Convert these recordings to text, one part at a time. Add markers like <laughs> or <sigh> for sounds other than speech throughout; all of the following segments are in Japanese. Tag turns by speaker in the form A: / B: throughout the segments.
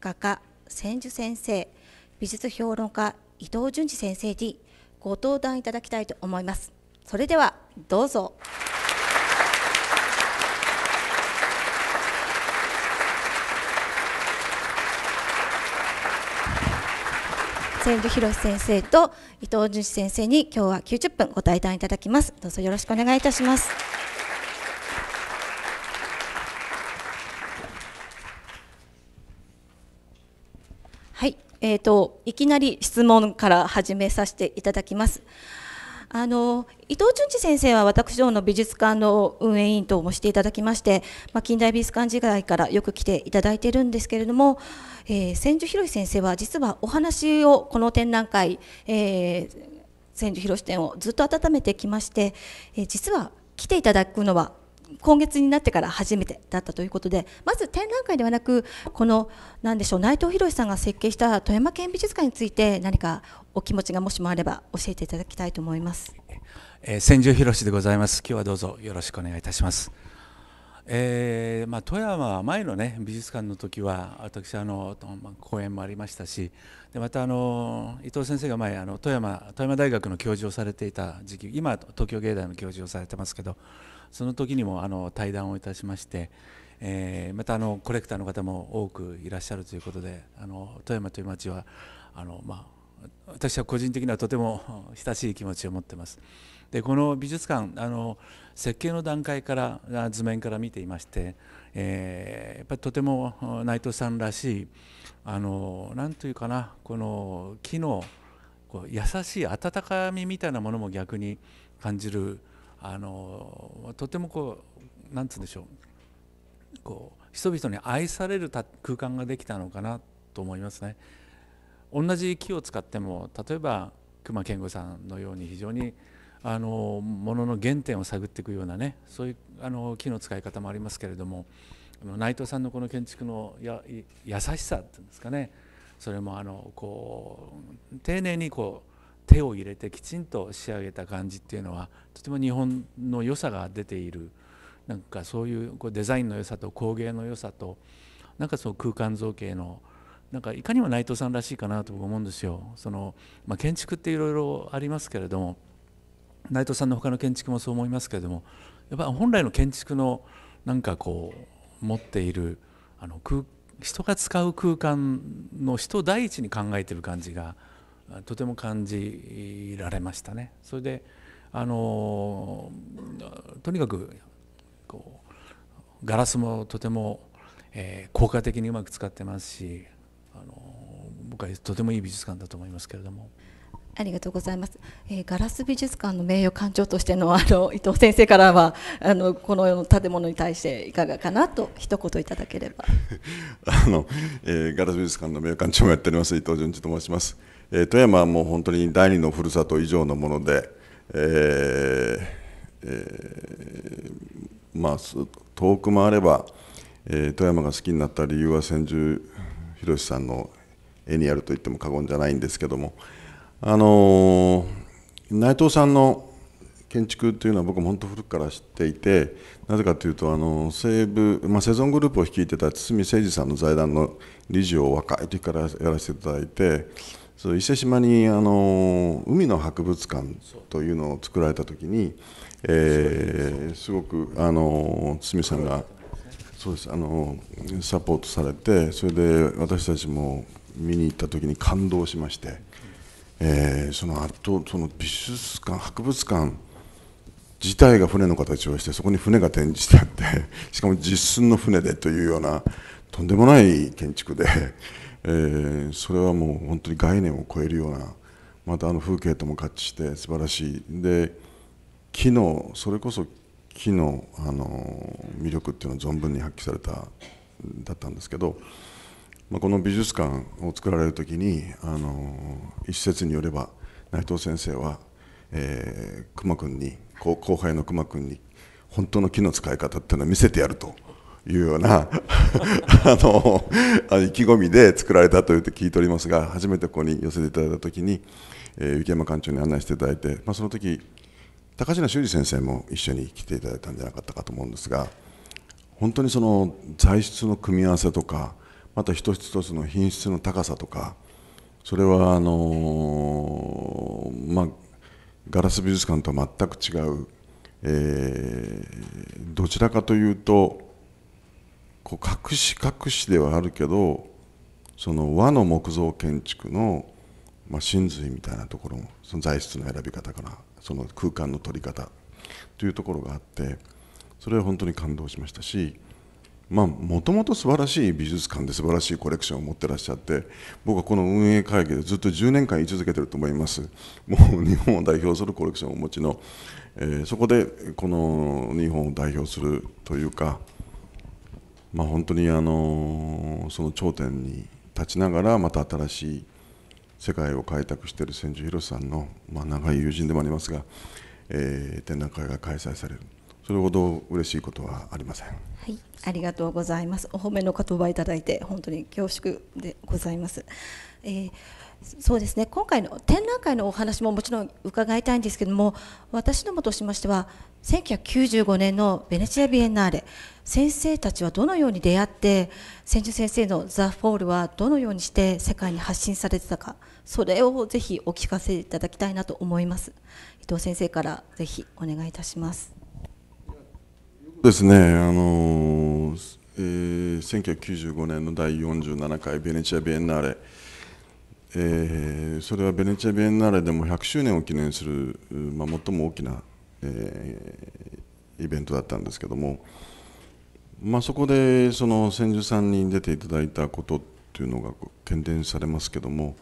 A: 画家千住先
B: 生美術評論家伊藤淳二先生にご登壇いただきたいと思いますそれではどうぞ千住博先生と伊藤淳二先生に今日は90分ご対談いただきますどうぞよろしくお願いいたしますえーと、いきなり質問から始めさせていただきます。あの伊藤淳二先生は私どもの美術館の運営委員ともしていただきまして、まあ、近代美術館時代からよく来ていただいているんですけれども、えー、千住博先生は実はお話をこの展覧会、えー、千住博展をずっと温めてきまして、えー、実は来ていただくのは今月になってから初めてだったということでまず展覧会ではなくこの何でしょう内藤博さんが設計した富山県美術館について何かお気持ちがもしもあれば教えていただきたいと思います、
A: えー、千住博でございます今日はどうぞよろしくお願いいたします、えー、まあ、富山前のね美術館の時は私あの講演もありましたしでまたあの伊藤先生が前あの富山富山大学の教授をされていた時期今東京芸大の教授をされてますけどその時にもあの対談をいたしまして、えー、またあのコレクターの方も多くいらっしゃるということであの富山という町はあの、まあ、私は個人的にはとても <laughs> 親しい気持ちを持ってます。でこの美術館あの設計の段階から図面から見ていまして、えー、やっぱりとても内藤さんらしいあのなんというかなこの木のこう優しい温かみみたいなものも逆に感じるあのとてもこう何て言うんでしょうこう人々に愛される空間ができたのかなと思いますね。同じ木を使っても例えば隈研吾さんのように非常にあのものの原点を探っていくようなねそういうあの木の使い方もありますけれども内藤さんのこの建築のや優しさっていうんですかねそれもあのこう丁寧にこう手を入れてきちんと仕上げた感じっていうのはとても日本の良さが出ているなんかそういうこうデザインの良さと工芸の良さとなんかその空間造形のなんかいかにも内藤さんらしいかなと思うんですよ。そのまあ、建築っていろいろありますけれども内藤さんの他の建築もそう思いますけれどもやっぱ本来の建築のなんかこう持っているあの空人が使う空間の人第一に考えてる感じがとても感じられましたね。それであのとにかくこうガラスもとても、えー、効果的にうまく使ってますしあの僕はとてもいい美術館だと思いますけれども。
B: ありがとうございます、えー、ガラス美術館の名誉館長としてのあの伊藤先生からはあのこの建物に対していかがかなと一言いただければ
C: <laughs> あの、えー、ガラス美術館の名誉館長もやっております伊藤淳二と申します。え富山はもう本当に第二のふるさと以上のもので、えーえー、まあ、遠くもあれば、えー、富山が好きになった理由は千住博さんの絵にあると言っても過言じゃないんですけども、あの内藤さんの建築というのは僕も本当古くから知っていてなぜかというとあの西武、まあ、セゾングループを率いてた堤誠二さんの財団の理事を若い時からやらせていただいて。そう伊勢志摩にあの海の博物館というのを作られた時に、えー、すごくあの堤さんがそうですあのサポートされてそれで私たちも見に行った時に感動しまして、えー、そのあとその美術館博物館自体が船の形をしてそこに船が展示してあってしかも実寸の船でというようなとんでもない建築で。えー、それはもう本当に概念を超えるようなまたあの風景とも合致して素晴らしいで木のそれこそ木のあの魅力っていうのは存分に発揮されただったんですけど、まあ、この美術館を作られる時にあの一説によれば内藤先生は、えー、熊君に後輩の熊君に本当の木の使い方っていうのは見せてやるというような <laughs> あの意気込みで作られたと言って聞いておりますが初めてここに寄せていただいた時に、えー、雪山館長に案内していただいて、まあ、その時高階修二先生も一緒に来ていただいたんじゃなかったかと思うんですが本当にその材質の組み合わせとかまた一つ一つの品質の高さとかそれはあのー、まあ、ガラス美術館と全く違う、えー、どちらかというとこう隠し隠しではあるけどその和の木造建築の、ま真髄みたいなところもその材質の選び方からその空間の取り方というところがあってそれは本当に感動しましたしもともと素晴らしい美術館で素晴らしいコレクションを持ってらっしゃって僕はこの運営会議でずっと10年間居続けてると思いますもう日本を代表するコレクションをお持ちの、えー、そこでこの日本を代表するというかまあ、本当にあのその頂点に立ちながらまた新しい世界を開拓している千住博さんの、まあ、長い友人でもありますが、えー、展覧会が開催されるそれほど嬉しいことはありません。は
B: い、ありがとうございます。お褒めの言葉いただいて本当に恐縮でございます。えー、そうですね。今回の展覧会のお話ももちろん伺いたいんですけども、私どもとしましては1995年のベネチアビエンナーレ、先生たちはどのように出会って千住先生の「ザ・フォール」はどのようにして世界に発信されてたかそれをぜひお聞かせいただきたいなと思います伊藤先生からぜひお願いいたします
C: ですねあの、えー、1995年の第47回ベネチア・ビエンナーレえー、それはベネチア・ビエンナーレでも100周年を記念する、まあ、最も大きな、えー、イベントだったんですけども、まあ、そこでその千住さんに出ていただいたことっていうのが喧伝されますけども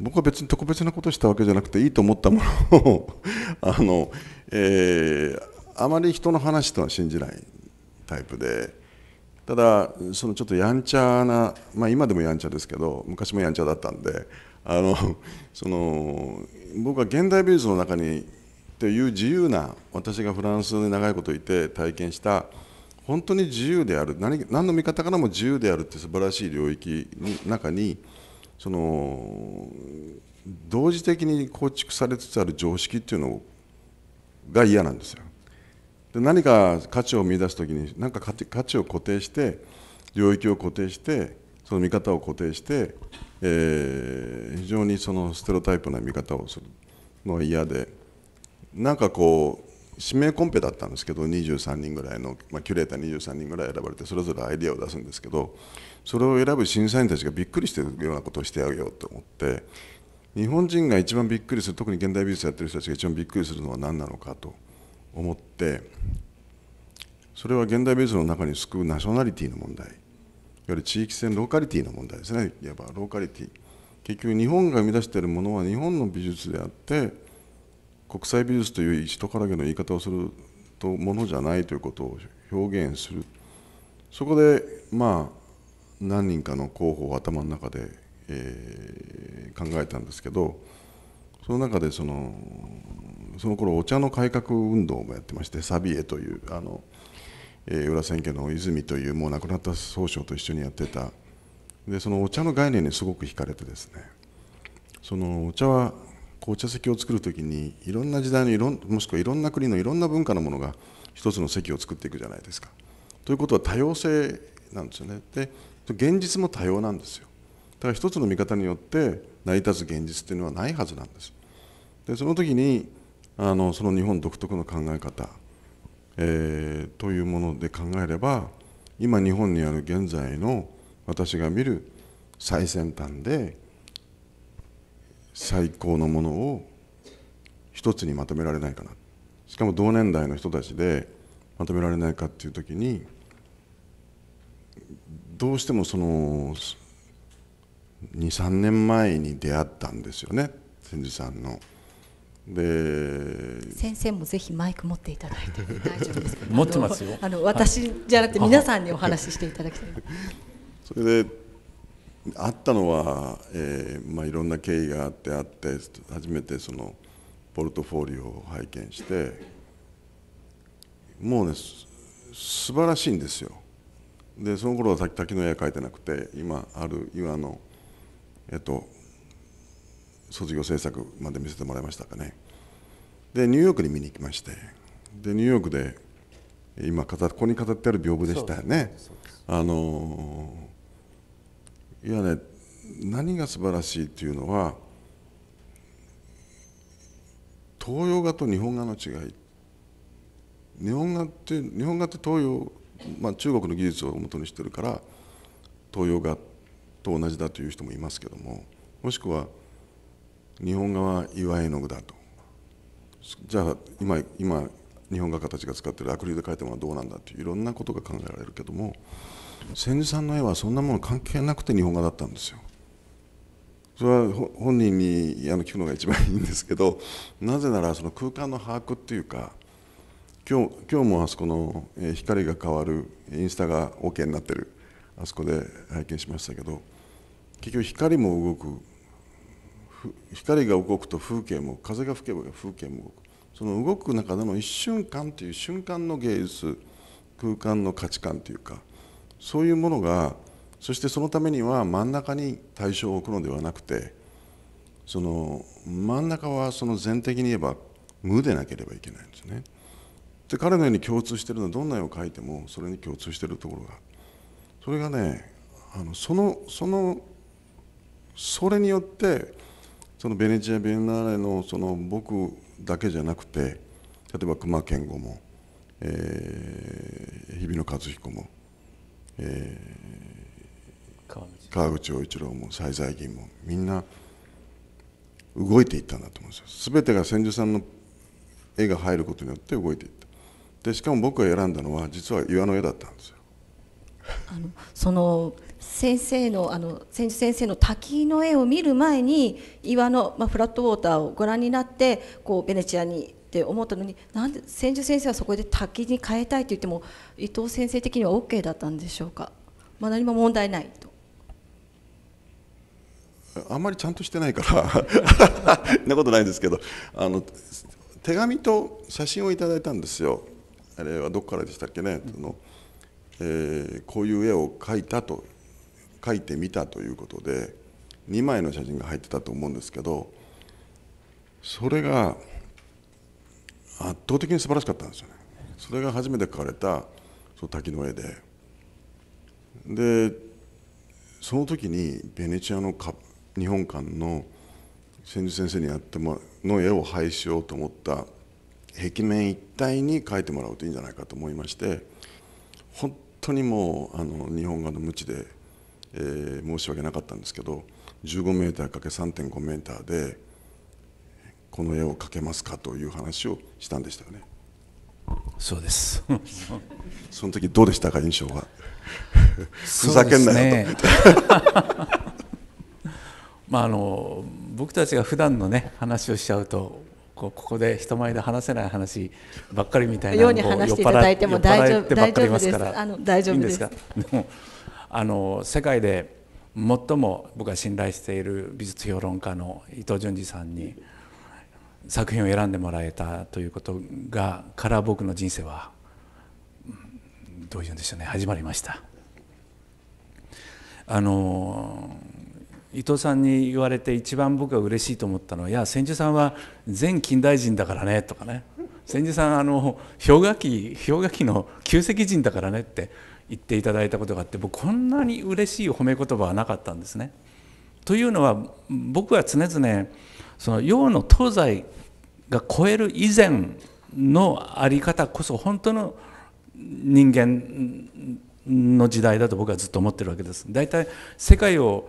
C: 僕は別に特別なことしたわけじゃなくていいと思ったものを <laughs> あの、えー、あまり人の話とは信じないタイプでただそのちょっとやんちゃな、まあ、今でもやんちゃですけど昔もやんちゃだったんであのその僕は現代美術の中にという自由な私がフランスに長いこといて体験した本当に自由である何何の見方からも自由であるって素晴らしい領域の中にその同時的に構築されつつある常識っていうのが嫌なんですよ。で何か価値を見出す時に何か価値を固定して領域を固定してその見方を固定して、えー、非常にそのステロタイプな見方をするのは嫌でなんかこう指名コンペだったんですけど23人ぐらいの、まあ、キュレーター23人ぐらい選ばれてそれぞれアイデアを出すんですけどそれを選ぶ審査員たちがびっくりしてるようなことをしてあげようと思って日本人が一番びっくりする特に現代美術やってる人たちが一番びっくりするのは何なのかと思ってそれは現代美術の中に救うナショナリティの問題いわゆる地域性ローカリティの問題ですねいわばローカリティ結局日本が生み出しているものは日本の美術であって国際美術という一とからげの言い方をするとものじゃないということを表現するそこでまあ何人かの候補を頭の中で、えー、考えたんですけどその中でそのその頃お茶の改革運動もやってましてサビエというあの、えー、浦千家の泉というもう亡くなった総称と一緒にやってたでそのお茶の概念にすごく惹かれてですねそのお茶はこう茶席を作る時にいろんな時代のいろんもしくはいろんな国のいろんな文化のものが一つの席を作っていくじゃないですか。ということは多様性なんですよね。で現実も多様なんですよ。だから一つの見方によって成り立つ現実っていうのはないはずなんです。でその時にあのその日本独特の考え方、えー、というもので考えれば今日本にある現在の私が見る最先端で最高のものを一つにまとめられないかなしかも同年代の人たちでまとめられないかっていう時にどうしてもその23年前に出会ったんですよね千治さんの。で
B: 先生もぜひマイク持っていただいて大丈夫です持ってますよあの私じゃなくて皆さんにお話ししていただきたい、い、
C: それであったのは、えーまあ、いろんな経緯があってあって初めてそのポルトフォーリオを拝見してもうね素晴らしいんですよでその頃は滝の絵描いてなくて今ある今のえっと卒業制作まで見せてもらいましたかねでニューヨークに見に行きましてでニューヨークで今ここに飾ってある屏風でしたよねあのーいやね何が素晴らしいというのは東洋画と日本画の違い日本画って日本画って東洋、まあ、中国の技術を元にしてるから東洋画と同じだという人もいますけどももしくは日本画は岩絵の具だとじゃあ今今日本画家たちが使ってるアクリルで描いたものはどうなんだっていろんなことが考えられるけども千住さんの絵はそんなもの関係なくて日本画だったんですよ。それは本人にあの聞くのが一番いいんですけど <laughs> なぜならその空間の把握っていうか今日今日もあそこの光が変わるインスタが OK になってるあそこで拝見しましたけど結局光も動く光が動くと風景も風が吹けば風景も動くその動く中での一瞬間という瞬間の芸術空間の価値観というか。そういうものがそしてそのためには真ん中に対象を置くのではなくてその真ん中はその全的に言えば無でなければいけないんですね。で彼のように共通しているのはどんな絵を描いてもそれに共通しているところがそれがねあのそのそのそれによってそのベネチア・ビエンナーレのその僕だけじゃなくて例えば熊健吾も、えー、日比野和彦もえー、川口洋一郎も最財議員もみんな動いていったんだと思うんですよ。すべてが千住さんの絵が入ることによって動いていったでしかも僕が選んだのは実は岩の絵だったんですよ。
B: あのその先生のあの千住先生の滝の絵を見る前に岩の、まあ、フラットウォーターをご覧になってこうベネチアにって思ったのになんで千住先生はそこで滝に変えたいって言っても伊藤先生的には OK だったんでしょうか、まあ、何も問題ないと。
C: あんまりちゃんとしてないからなことないんですけどあの手紙と写真をいただいたんですよあれはどこからでしたっけね、うん、のえー、こういう絵を描いたと描いてみたということで2枚の写真が入ってたと思うんですけどそれが。圧倒的に素晴らしかったんですよねそれが初めて描かれたその滝の絵ででその時にベネチアの日本館の千住先生にやってもの絵を廃しようと思った壁面一体に描いてもらうといいんじゃないかと思いまして本当にもうあの日本画の無知で、えー、申し訳なかったんですけど15 m ー ×3.5 m でこの絵を描けますかという話をしたんでしたよねそうです <laughs> その時どうでしたか印象は <laughs> ふざけんなよと
A: <laughs> まあ、あの僕たちが普段のね話をしちゃうとここで人前で話せない話ばっかりみたいなのを酔っ払ってばっかりますからあの大丈夫ですかでもあの世界で最も僕が信頼している美術評論家の伊藤淳二さんに作品を選んでもらえたということがから僕の人生はどういうんでしょうね始まりました。あの伊藤さんに言われて一番僕が嬉しいと思ったのは「いや千住さんは全近代人だからね」とかね「千住さんあの氷河期氷河期の旧石人だからね」って言っていただいたことがあって僕こんなに嬉しい褒め言葉はなかったんですね。というのは僕は常々その洋の東西が超える以前のあり方こそ本当の人間の時代だと僕はずっと思ってるわけです。大体世界を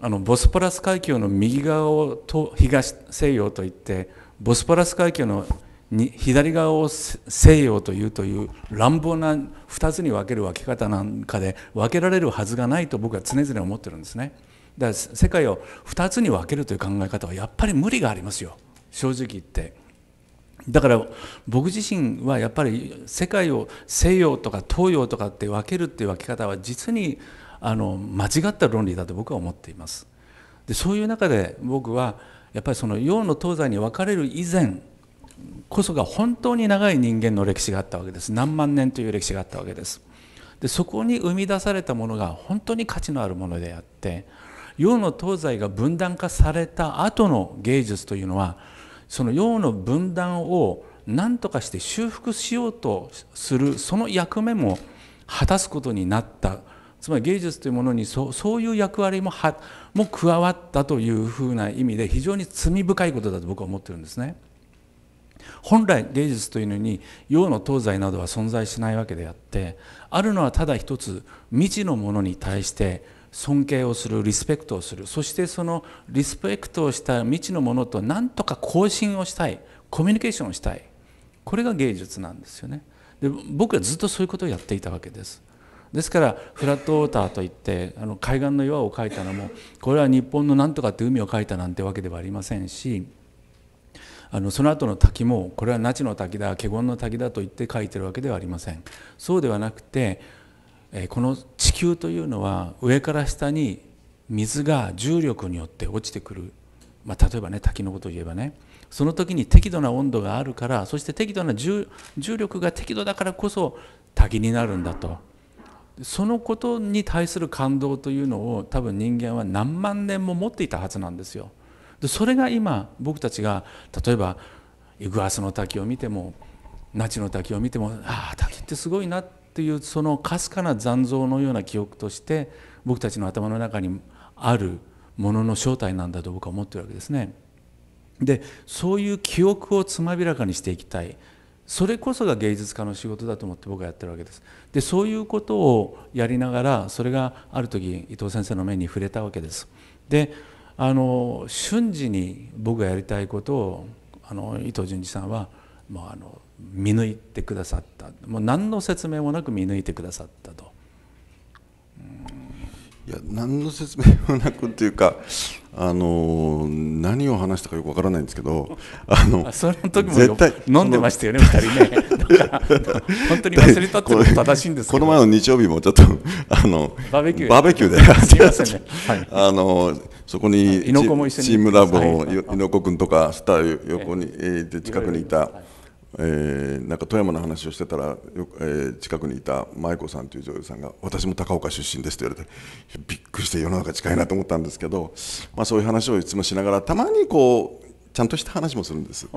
A: あのボスポラス海峡の右側を東西洋といってボスポラス海峡のに左側を西洋というという乱暴な2つに分ける分け方なんかで分けられるはずがないと僕は常々思ってるんですね。だから世界を2つに分けるという考え方はやっぱり無理がありますよ正直言って。だから僕自身はやっぱり世界を西洋とか東洋とかって分けるっていう分け方は実にあの間違った論理だと僕は思っています。でそういう中で僕はやっぱりその洋の東西に分かれる以前こそが本当に長い人間の歴史があったわけです何万年という歴史があったわけです。でそこに生み出されたものが本当に価値のあるものであって洋の東西が分断化された後の芸術というのはその洋の分断を何とかして修復しようとするその役目も果たすことになったつまり芸術というものにそそういう役割もはも加わったというふうな意味で非常に罪深いことだと僕は思ってるんですね。本来芸術というのに洋の東西などは存在しないわけであってあるのはただ一つ未知のものに対して尊敬をするリスペクトをするそしてそのリスペクトをした未知のものと何とか交信をしたいコミュニケーションをしたいこれが芸術なんですよねで僕はずっとそういうことをやっていたわけですですからフラットウォーターといってあの海岸の岩を描いたのもこれは日本の何とかって海を描いたなんてわけではありませんしあのその後の滝もこれは那智の滝だ華厳の滝だと言って書いてるわけではありませんそうではなくてこの地球というのは上から下に水が重力によって落ちてくる、まあ、例えばね滝のことを言えばねその時に適度な温度があるからそして適度な重力が適度だからこそ滝になるんだとそのことに対する感動というのを多分人間は何万年も持っていたはずなんですよ。でそれが今僕たちが例えばイグアスの滝を見ても那智の滝を見てもああ滝ってすごいなってというそのかすかな残像のような記憶として僕たちの頭の中にあるものの正体なんだと僕は思ってるわけですね。でそういう記憶をつまびらかにしていきたいそれこそが芸術家の仕事だと思って僕はやってるわけです。でそういうことをやりながらそれがある時伊藤先生の目に触れたわけです。であの瞬時に僕がやりたいことをあの伊藤淳二さんはもうあの見抜いてくださったもう何の説明もなく見抜いてくださったと。
C: いや何の説明もなくというかあの何を話したかよくわからないんですけどあのその時も絶対飲んでましたよね、2人ね。<laughs> 本当に忘れたってこと正しいんですこの前の日曜日もちょっとあのバーベキューバーベキューではい、あのそこにチームラボ、猪子君とかスター横に、は近くにいた。えー、なんか富山の話をしてたら、えー、近くにいた舞子さんという女優さんが「私も高岡出身です」と言われてびっくりして世の中近いなと思ったんですけど、<laughs> まあ、そういう話をいつもしながらたまにこうちゃんとした話もするんです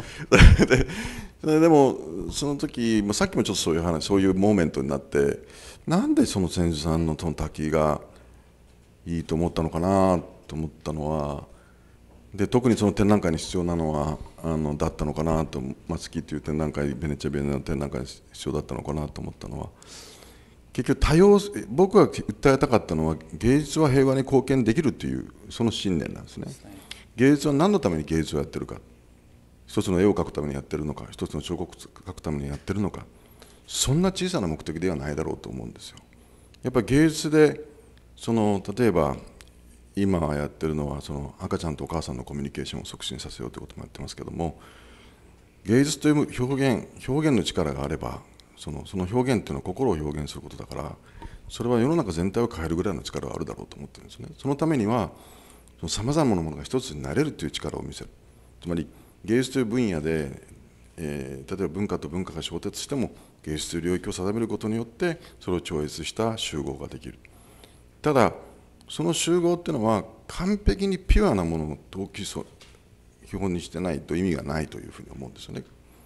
C: ででもその時さっきもちょっとそういう話そういうモーメントになってなんでその千住さんのトンがいいと思ったのかなと思ったのはで特にその展覧会に必要なのはあのだったのかなとマスという展覧会ベネチア・ビエネの展覧会に必要だったのかなと思ったのは結局多様僕が訴えたかったのは芸術は平和に貢献できるというその信念なんですね芸術は何のために芸術をやってるか一つの絵を描くためにやってるのか一つの彫刻を描くためにやってるのかそんな小さな目的ではないだろうと思うんですよやっぱり芸術でその例えば今やってるのはその赤ちゃんとお母さんのコミュニケーションを促進させようということもやってますけども芸術という表現表現の力があればそのその表現っていうのは心を表現することだからそれは世の中全体を変えるぐらいの力はあるだろうと思ってるんですねそのためにはさまざまなものが一つになれるという力を見せるつまり芸術という分野で、えー、例えば文化と文化が衝突しても芸術という領域を定めることによってそれを超越した集合ができるただその集合っていうのは完璧にピュアなものを投機基本にしてないと意味がないというふうに思うんですよね。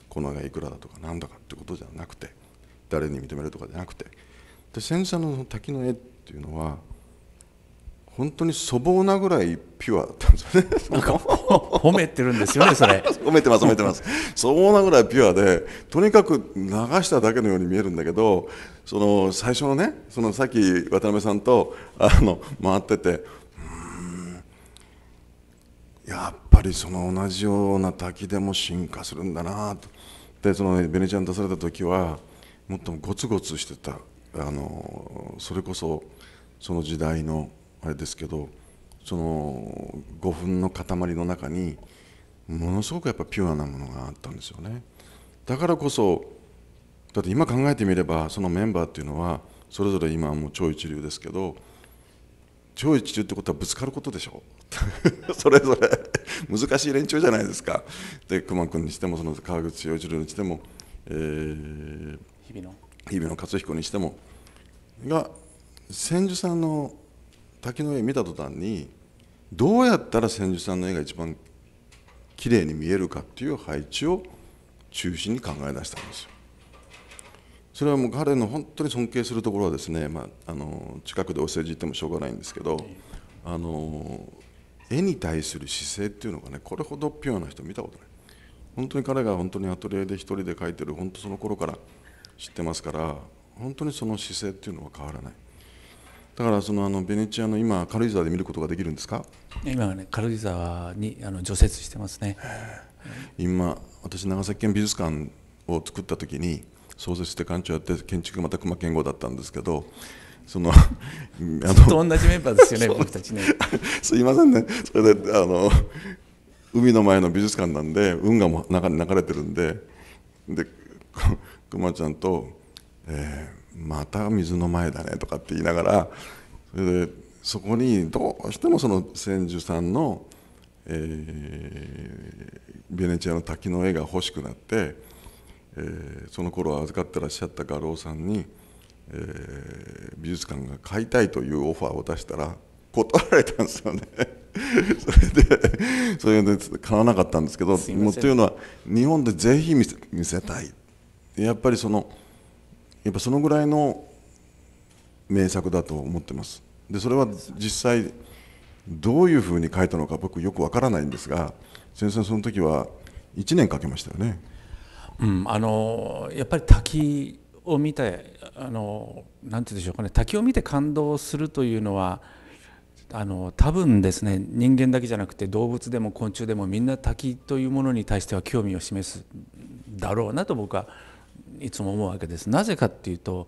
C: このがいくらだとかなんだかってことじゃなくて誰に認めるとかじゃなくてで戦車の滝の絵っていうのは本当に粗暴なぐらいピュアだったんですよね。なんか褒めてるんですよね、それ。褒めてます、褒めてます。粗暴なぐらいピュアで、とにかく流しただけのように見えるんだけど、その最初のね、そのさっき渡辺さんとあの回ってて、やっぱりその同じような滝でも進化するんだなと。で、その、ね、ベネチアに出された時は、もっとゴツゴツしてた、あのそれこそその時代の。あれですけどその5分の塊の中にものすごくやっぱピュアなものがあったんですよねだからこそだって今考えてみればそのメンバーっていうのはそれぞれ今はもう超一流ですけど超一流ってことはぶつかることでしょ <laughs> それぞれ難しい連中じゃないですかで熊君にしてもその川口洋一郎にしても、えー、日々の日々の勝彦にしてもが千住さんの滝の絵見た途端にどうやったら千住さんの絵が一番綺麗に見えるかっていう配置を中心に考え出したんですよ。それはもう彼の本当に尊敬するところはですね、まあ、あの近くでお世辞言ってもしょうがないんですけどあの絵に対する姿勢っていうのがねこれほどピュアな人見たことない本当に彼が本当にアトリエで一人で描いてる本当その頃から知ってますから本当にその姿勢っていうのは変わらないだからそのあのベネチアの今軽井沢で見ることができるんですか今はね軽井沢にあの除雪してますね今私長崎県美術館を作った時に創設して館長やって建築また熊健吾だったんですけどその <laughs> あのと同じメンバーですよね <laughs> 僕たちねすいませんねそれであの海の前の美術館なんで運河も中に流れてるんでで熊ちゃんとえーまた水の前だねとかって言いながらそれでそこにどうしてもその千住さんの、えー、ベネチアの滝の絵が欲しくなって、えー、その頃預かってらっしゃった画廊さんに、えー、美術館が買いたいというオファーを出したら断られたんですよね。<laughs> それでそれで買わなかったんですけどもうというのは日本でぜひ見せ見せたいやっぱりその。やっぱそのぐらいの名作だと思ってますでそれは実際どういうふうに書いたのか僕よくわからないんですが先生その時は1年かけましたよね、うん、あのやっぱり滝を見てあのなんて言うんでしょうかね滝を見
A: て感動するというのはあの多分ですね人間だけじゃなくて動物でも昆虫でもみんな滝というものに対しては興味を示すだろうなと僕はいつも思うわけですなぜかっていうと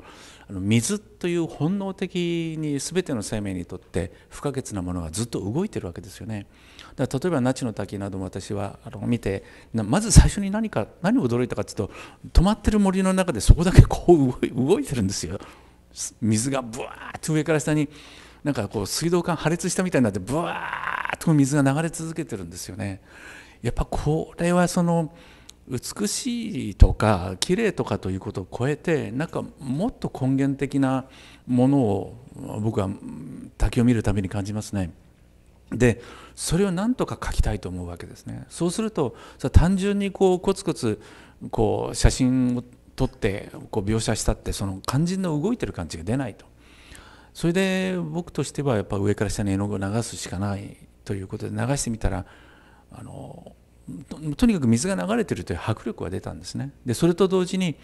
A: 水という本能的に全ての生命にとって不可欠なものがずっと動いてるわけですよねだから例えば那智の滝なども私はあの見てまず最初に何か何を驚いたかっていうと止まってる森の中でそこだけこう動いてるんですよ水がブワーッと上から下になんかこう水道管破裂したみたいになってブワーッと水が流れ続けてるんですよねやっぱこれはその美しいとか綺麗とかということを超えてなんかもっと根源的なものを僕は滝を見るために感じますね。でそれをなんとか描きたいと思うわけですね。そうすると単純にこうコツコツこう写真を撮ってこう描写したってその肝心の動いてる感じが出ないと。それで僕としてはやっぱ上から下に絵の具を流すしかないということで流してみたらあのとにかく水が流れてるという迫力が出たんですねでそれと同時に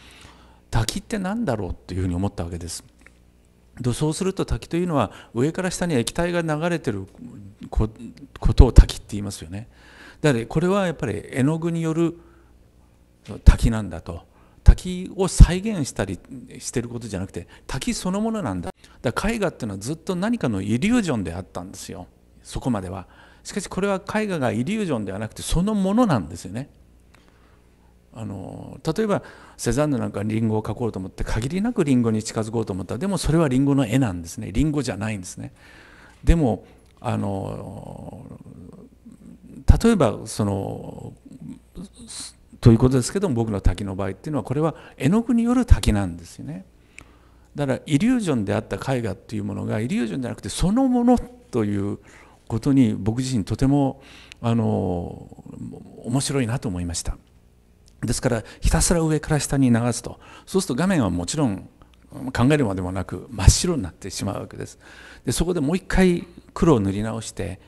A: 滝って何だろうというふうに思ったわけですそうすると滝というのは上から下に液体が流れてることを滝って言いますよねだからこれはやっぱり絵の具による滝なんだと滝を再現したりしてることじゃなくて滝そのものなんだだから絵画っていうのはずっと何かのイリュージョンであったんですよそこまでは。しかしこれは絵画がイリュージョンではなくてそのものなんですよね。あの例えばセザンヌなんかリンゴを描こうと思って限りなくリンゴに近づこうと思ったらでもそれはリンゴの絵なんですねリンゴじゃないんですね。でもあの例えばそのということですけども僕の滝の場合っていうのはこれは絵の具による滝なんですよね。だからイリュージョンであった絵画っていうものがイリュージョンじゃなくてそのものということに僕自身とてもあの面白いなと思いましたですからひたすら上から下に流すとそうすると画面はもちろん考えるまでもなく真っ白になってしまうわけですでそこでもう一回黒を塗り直して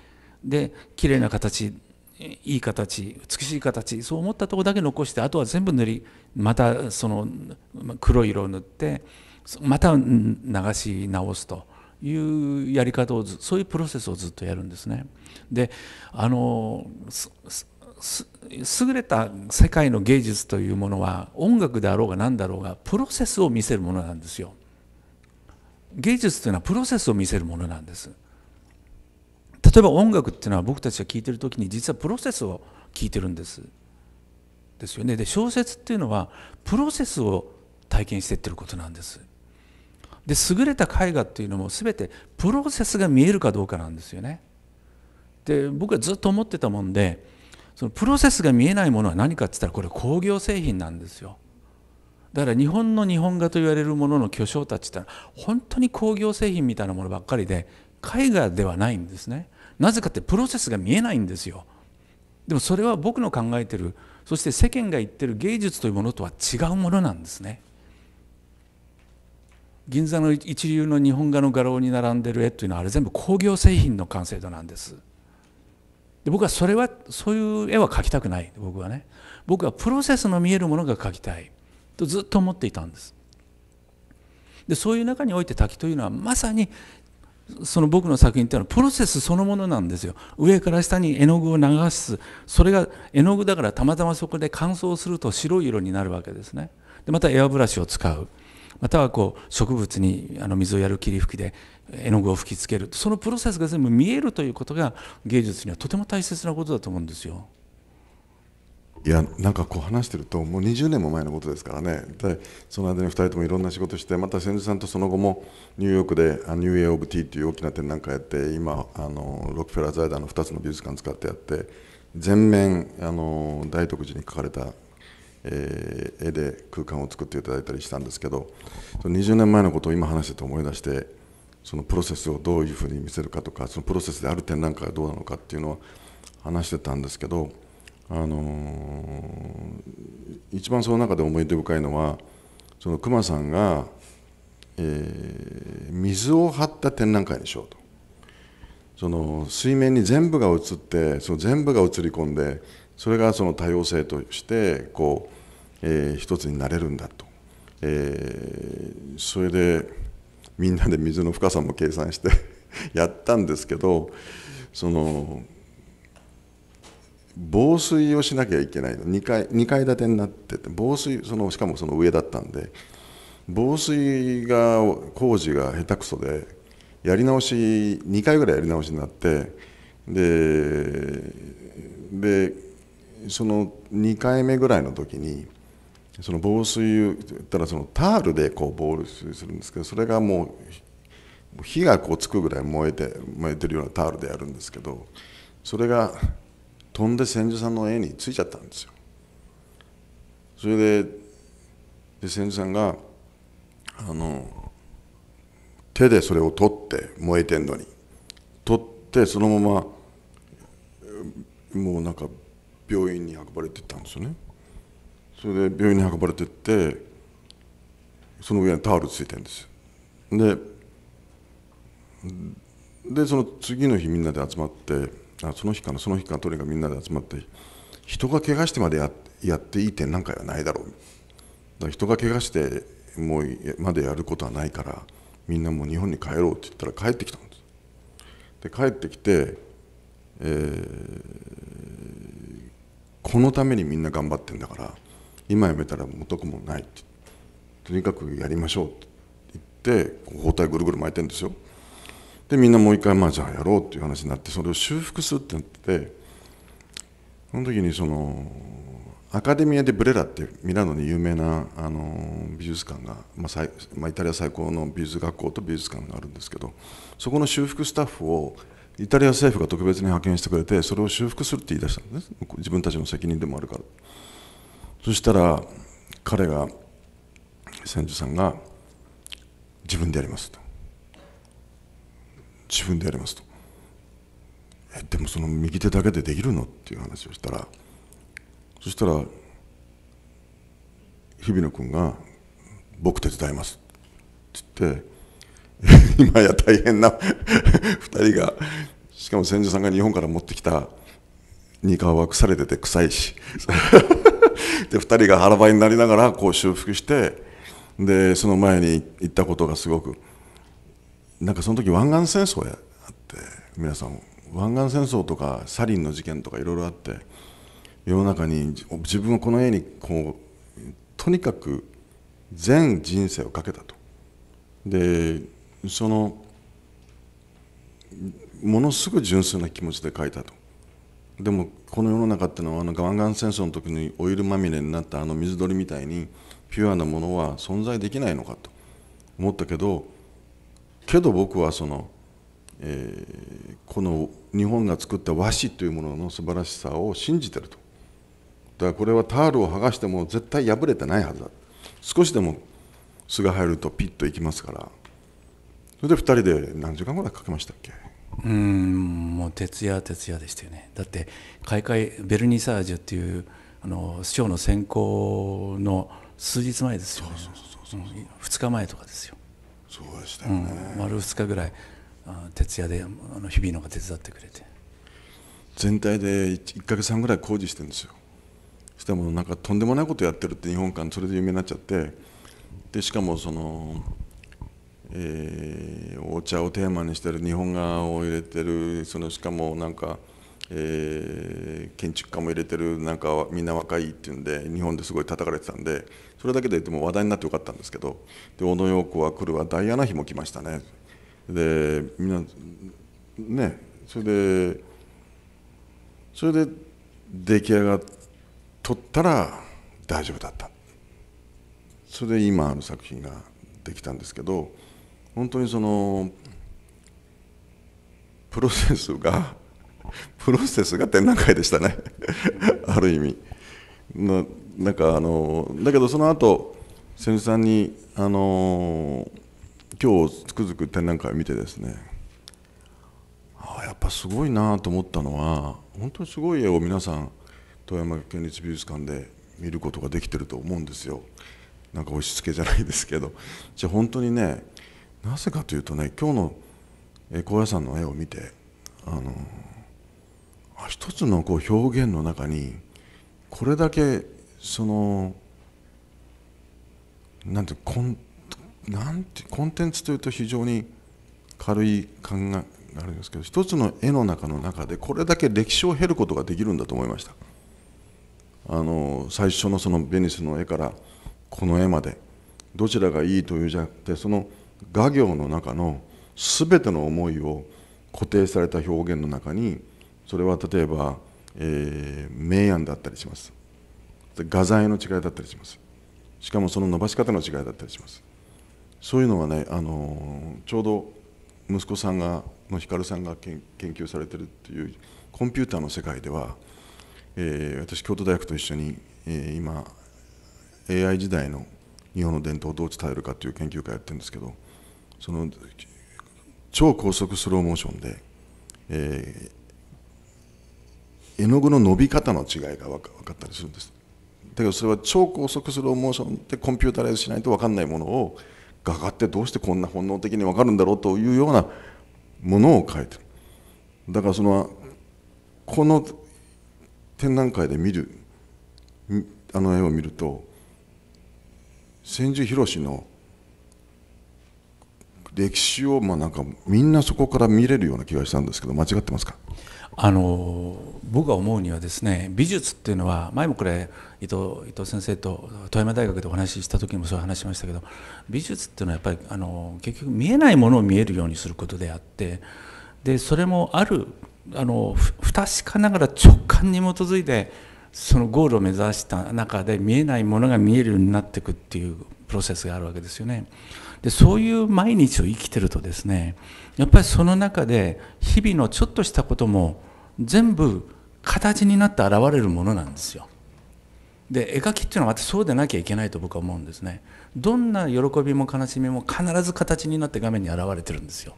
A: で綺麗な形いい形美しい形そう思ったとこだけ残してあとは全部塗りまたその黒色を塗ってまた流し直すというやり方をそういうプロセスをずっとやるんですね。であのすす優れた世界の芸術というものは音楽であろうが何だろうがプロセスを見せるものなんですよ。芸術というのはプロセスを見せるものなんです。例えば音楽っていうのは僕たちが聴いてる時に実はプロセスを聴いてるんです。ですよね。で小説っていうのはプロセスを体験してってることなんです。で優れた絵画っていうのも全てプロセスが見えるかどうかなんですよねで僕はずっと思ってたもんでそのプロセスが見えないものは何かって言ったらこれ工業製品なんですよだから日本の日本画と言われるものの巨匠たちってのは本当に工業製品みたいなものばっかりで絵画ではないんですねなぜかってプロセスが見えないんですよでもそれは僕の考えてるそして世間が言ってる芸術というものとは違うものなんですね銀座の一流の日本画の画廊に並んでる絵というのはあれ全部工業製品の完成度なんですで僕はそれはそういう絵は描きたくない僕はね僕はプロセスの見えるものが描きたいとずっと思っていたんですでそういう中において滝というのはまさにその僕の作品っていうのはプロセスそのものなんですよ上から下に絵の具を流すそれが絵の具だからたまたまそこで乾燥すると白い色になるわけですねでまたエアブラシを使うまたはこう植物にあの水をやる霧吹きで絵の具を吹きつけるそのプロセスが全部見えるということが芸術にはとても大切なことだと思うんですよ。
C: いやなんかこう話してるともう20年も前のことですからねでその間に2人ともいろんな仕事してまた千住さんとその後もニューヨークで「ニューエイ・オブ・ティー」という大きな展覧会やって今あのロックフェラー財団の2つの美術館使ってやって全面あの大徳寺に書かれたえー、絵で空間を作っていただいたりしたんですけどその20年前のことを今話してて思い出してそのプロセスをどういうふうに見せるかとかそのプロセスである展覧会はどうなのかっていうのは話してたんですけど、あのー、一番その中で思い出深いのはその熊さんが、えー、水を張った展覧会にしようと。その水面に全部が映ってその全部が映り込んでそれがその多様性としてこうえー、一つになれるんだと、えー、それでみんなで水の深さも計算して <laughs> やったんですけどその防水をしなきゃいけないの2階 ,2 階建てになってて防水そのしかもその上だったんで防水が工事が下手くそでやり直し2回ぐらいやり直しになってででその2回目ぐらいの時にその防水たらそのタールでこう防水するんですけどそれがもう火がこうつくぐらい燃えて燃えてるようなタオルでやるんですけどそれが飛んで千住さんの絵についちゃったんですよそれでで千住さんがあの手でそれを取って燃えてんのに取ってそのままもうなんか病院に運ばれてったんですよねそれで病院に運ばれてってその上にタオルついてるんですででその次の日みんなで集まってあその日かなその日かとにかくみんなで集まって人が怪我してまでややっていい点なんかはないだろうだから人が怪我してもうまでやることはないからみんなもう日本に帰ろうって言ったら帰ってきたんですで帰ってきて、えー、このためにみんな頑張ってんだから今やめたら元もないってとにかくやりましょうって言って包帯ぐるぐる巻いてるんですよでみんなもう一回まあじゃあやろうっていう話になってそれを修復するってなってその時にそのアカデミア・でブレラってミラノに有名なあの美術館が、まあまあ、イタリア最高の美術学校と美術館があるんですけどそこの修復スタッフをイタリア政府が特別に派遣してくれてそれを修復するって言い出したんです自分たちの責任でもあるから。そしたら彼が千住さんが自分でやりますと自分でやりますとえでもその右手だけでできるのっていう話をしたらそしたら日比野君が「僕手伝います」って言って <laughs> 今や大変な2人がしかも千住さんが日本から持ってきたニカは腐れてて臭いし <laughs> で2人が腹ばいになりながらこう修復してでその前に行ったことがすごくなんかその時湾岸戦争やあって皆さん湾岸戦争とかサリンの事件とかいろいろあって世の中に自分はこの絵にこうとにかく全人生をかけたと。でそのものすごい純粋な気持ちで書いたと。でもこの世の中ってのはあの湾岸戦争の時にオイルまみれになったあの水鳥みたいにピュアなものは存在できないのかと思ったけどけど僕はその、えー、この日本が作った和紙というものの素晴らしさを信じてるとだからこれはタールを剥がしても絶対破れてないはずだ少しでも巣が入るとピッといきますからそれで2人で何時間ぐらいかけましたっけうんもう徹夜徹夜でしたよねだって
A: 開会ベルニサージュっていうあのショーの選考の数日前ですよ、ね、2日前とかですよそうでしたね、うん、丸2日ぐ
C: らい徹夜であの日々のが手伝ってくれて全体で 1, かヶ月半ぐらい工事してるんですよしかもなんかとんでもないことやってるって日本館それで有名になっちゃってでしかもそのえー、お茶をテーマにしてる日本画を入れてるそのしかもなんか、えー、建築家も入れてるなんかみんな若いっていうんで日本ですごい叩かれてたんでそれだけでても話題になってよかったんですけどで小野陽子は来るわダイアナ妃も来ましたねでみんなねそれでそれで出来上がっとったら大丈夫だったそれで今の作品ができたんですけど。本当にそのプロセスが <laughs> プロセスが展覧会でしたね <laughs> ある意味ななんかあのだけどその後千住さんにあの今日つくづく展覧会を見てですねああやっぱすごいなと思ったのは本当にすごい絵を皆さん富山県立美術館で見ることができてると思うんですよなんか押し付けじゃないですけどじゃあ本当にねなぜかというとね今日の高野山の絵を見てあの一つのこう表現の中にこれだけそのなんてコンなんてコンテンツというと非常に軽い考えがあるんですけど一つの絵の中の中でこれだけ歴史を経ることができるんだと思いましたあの最初のそのベニスの絵からこの絵までどちらがいいというじゃなくてその「画業の中の全ての思いを固定された表現の中にそれは例えば、えー、明暗だったりします画材の違いだったりしますしかもその伸ばし方の違いだったりしますそういうのはね、あのちょうど息子さんがの光さんが研究されてるっていうコンピューターの世界では、えー、私京都大学と一緒に、えー、今 AI 時代の日本の伝統をどう伝えるかという研究会やってるんですけどその超高速スローモーションで、えー、絵の具の伸び方の違いが分かったりするんですだけどそれは超高速スローモーションってコンピュータライズしないと分かんないものを画家ってどうしてこんな本能的に分かるんだろうというようなものを描いてるだからそのこの展覧会で見るあの絵を見ると千住博の「歴史を、まあ、なんかみんなそこから見れるような気がしたんですけど間違ってますかあの僕が思
A: うにはですね美術っていうのは前もこれ伊藤伊藤先生と富山大学でお話しした時にもそう話しましたけど美術っていうのはやっぱりあの結局見えないものを見えるようにすることであってでそれもあるあの不確かながら直感に基づいてそのゴールを目指した中で見えないものが見えるようになっていくっていうプロセスがあるわけですよね。でそういう毎日を生きてるとですねやっぱりその中で日々のちょっとしたことも全部形になって現れるものなんですよ。で絵描きっていうのは私そうでなきゃいけないと僕は思うんですね。どんな喜びも悲しみも必ず形になって画面に現れてるんですよ。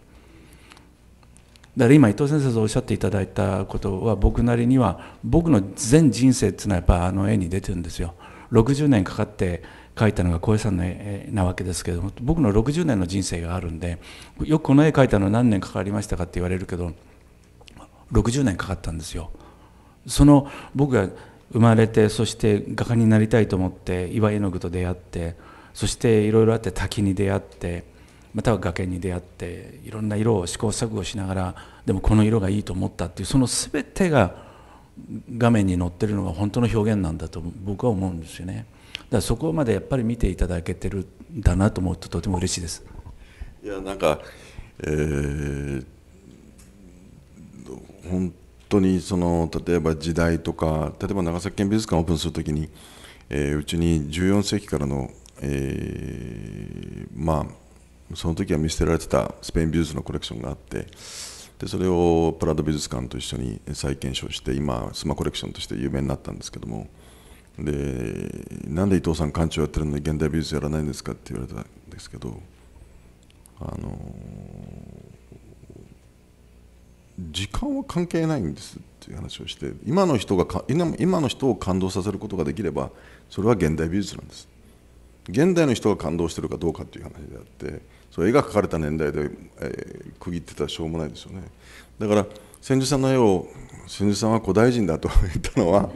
A: だから今伊藤先生とおっしゃっていただいたことは僕なりには僕の全人生っていうのはやっぱあの絵に出てるんですよ。60年かかって描いたのが小江さんの絵なわけですけども僕の60年の人生があるんでよくこの絵描いたの何年かかりましたかって言われるけど60年かかったんですよ。その僕が生まれてそして画家になりたいと思って岩絵の具と出会ってそしていろいろあって滝に出会ってまたは崖に出会っていろんな色を試行錯誤しながらでもこの色がいいと思ったっていうその全てが画面に載ってるのが本当の表現なんだと僕は思うんですよね。だそこまでやっぱり見
C: ていただけてるんだなと思うととても嬉しいです。いやなんか、えー、本当にその例えば時代とか例えば長崎県美術館をオープンするときに、えー、うちに14世紀からの、えー、まあその時は見捨てられてたスペイン美術のコレクションがあってでそれをプラド美術館と一緒に再検証して今スマコレクションとして有名になったんですけども。でなんで伊藤さん館長やってるのに現代美術やらないんですかって言われたんですけどあの時間は関係ないんですっていう話をして今の人が今の人を感動させることができればそれは現代美術なんです現代の人が感動してるかどうかっていう話であってそれ絵が描かれた年代で、えー、区切ってたらしょうもないですよねだから千住さんの絵を千住さんは古代人だと言ったのは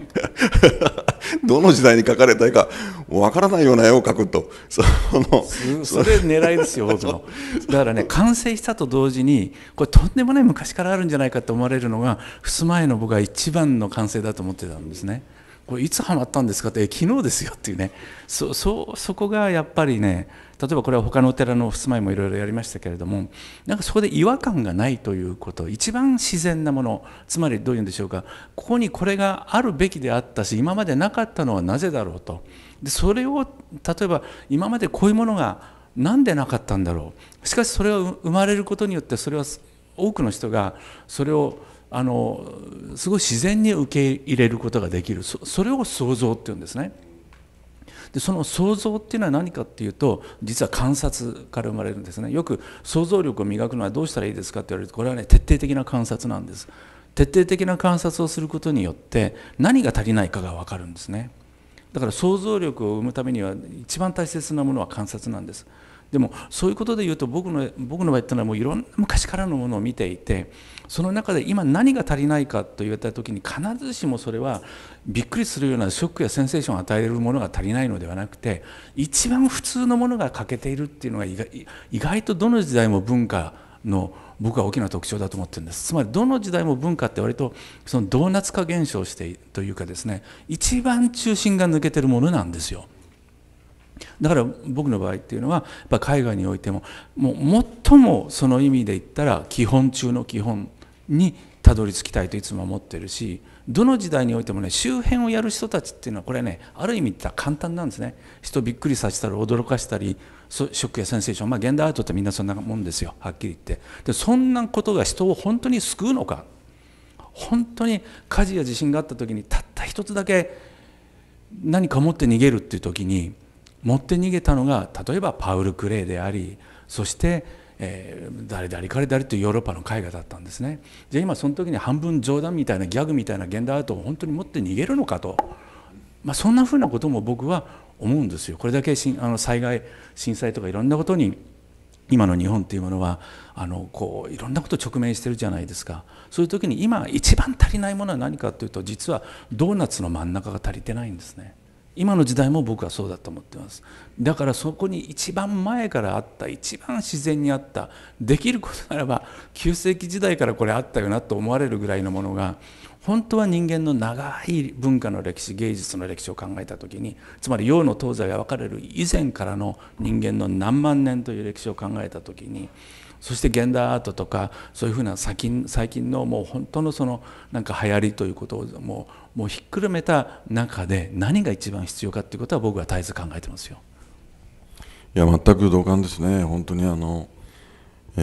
C: <laughs> どの時代に描かれた絵かわからないような絵を描くとそのそれ狙いで
A: すよ僕のだからね完成したと同時にこれとんでもない昔からあるんじゃないかと思われるのが襖絵の僕は一番の完成だと思ってたんですね。これいつハマったんですかって昨日ですよっていうねそそそこがやっぱりね例えばこれは他のお寺のお住まいもいろいろやりましたけれどもなんかそこで違和感がないということ一番自然なものつまりどういうんでしょうかここにこれがあるべきであったし今までなかったのはなぜだろうとでそれを例えば今までこういうものが何でなかったんだろうしかしそれは生まれることによってそれは多くの人がそれをあのすごい自然に受け入れることができるそれを想像っていうんですねでその想像っていうのは何かっていうと実は観察から生まれるんですねよく想像力を磨くのはどうしたらいいですかって言われるとこれはね徹底的な観察なんです徹底的な観察をすることによって何が足りないかが分かるんですねだから想像力を生むためには一番大切なものは観察なんですでもそういうことで言うと僕の僕の場合っていうのはもういろんな昔からのものを見ていてその中で今何が足りないかと言った時に必ずしもそれはびっくりするようなショックやセンセーションを与えるものが足りないのではなくて一番普通のものが欠けているっていうのが意外とどの時代も文化の僕は大きな特徴だと思ってるんですつまりどの時代も文化って割とそのドーナツ化現象してというかですね一番中心が抜けてるものなんですよ。だから僕の場合っていうのはやっぱ海外においてももう最もその意味で言ったら基本中の基本にたどり着きたいといつも思ってるしどの時代においてもね周辺をやる人たちっていうのはこれねある意味っ簡単なんですね人びっくりさせたり驚かしたりショックやセンセーションまあ現代アートってみんなそんなもんですよはっきり言ってでそんなことが人を本当に救うのか本当に火事や地震があった時にたった一つだけ何か持って逃げるっていう時に持って逃げたのが例えばパウル・クレイでありそしてえー、誰々彼誰というヨーロッパの絵画だったんですねじゃあ今その時に半分冗談みたいなギャグみたいな現代アートを本当に持って逃げるのかと、まあ、そんなふうなことも僕は思うんですよこれだけしあの災害震災とかいろんなことに今の日本っていうものはあのこういろんなこと直面してるじゃないですかそういう時に今一番足りないものは何かというと実はドーナツの真ん中が足りてないんですね。今の時代も僕はそうだと思ってますだからそこに一番前からあった一番自然にあったできることならば旧世紀時代からこれあったよなと思われるぐらいのものが本当は人間の長い文化の歴史芸術の歴史を考えた時につまり洋の東西が分かれる以前からの人間の何万年という歴史を考えた時にそして現代アートとかそういうふうな最近のもう本当のそのなんか流行りということをもうもうひっくるめた中で何が一番必要かということは僕は絶えず考えてますよ。
C: いや全く同感ですね、本当にあの、え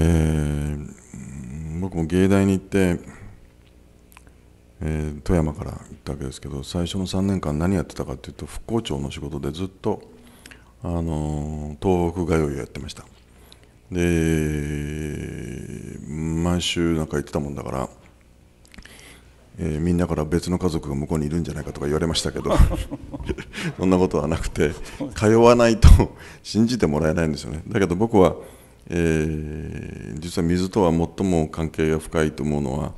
C: ー、僕も芸大に行って、えー、富山から行ったわけですけど最初の3年間何やってたかというと復興庁の仕事でずっと、あの東北通いをやってました。で毎週なんか行ってたもんだからえー、みんなから別の家族が向こうにいるんじゃないかとか言われましたけど <laughs> そんなことはなくて通わないと信じてもらえないんですよねだけど僕は、えー、実は水とは最も関係が深いと思うのは、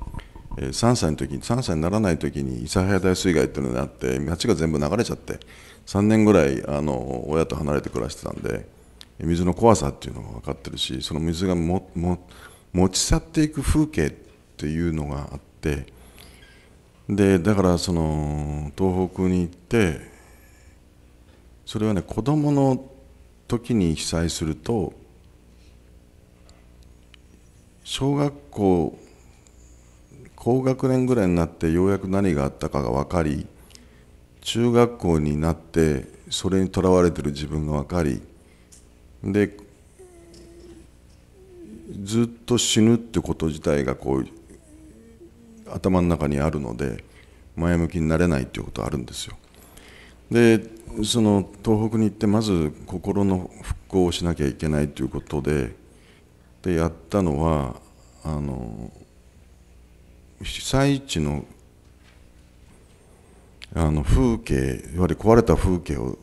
C: えー、3歳の時に3歳にならない時に諫早大水害っていうのがあって町が全部流れちゃって3年ぐらいあの親と離れて暮らしてたんで水の怖さっていうのが分かってるしその水がもも持ち去っていく風景っていうのがあって。でだからその東北に行ってそれはね子どもの時に被災すると小学校高学年ぐらいになってようやく何があったかが分かり中学校になってそれにとらわれてる自分が分かりでずっと死ぬってこと自体がこう頭の中にあるので前向きになれないということはあるんですよ。でその東北に行ってまず心の復興をしなきゃいけないということででやったのはあの被災地のあの風景いわゆる壊れた風景を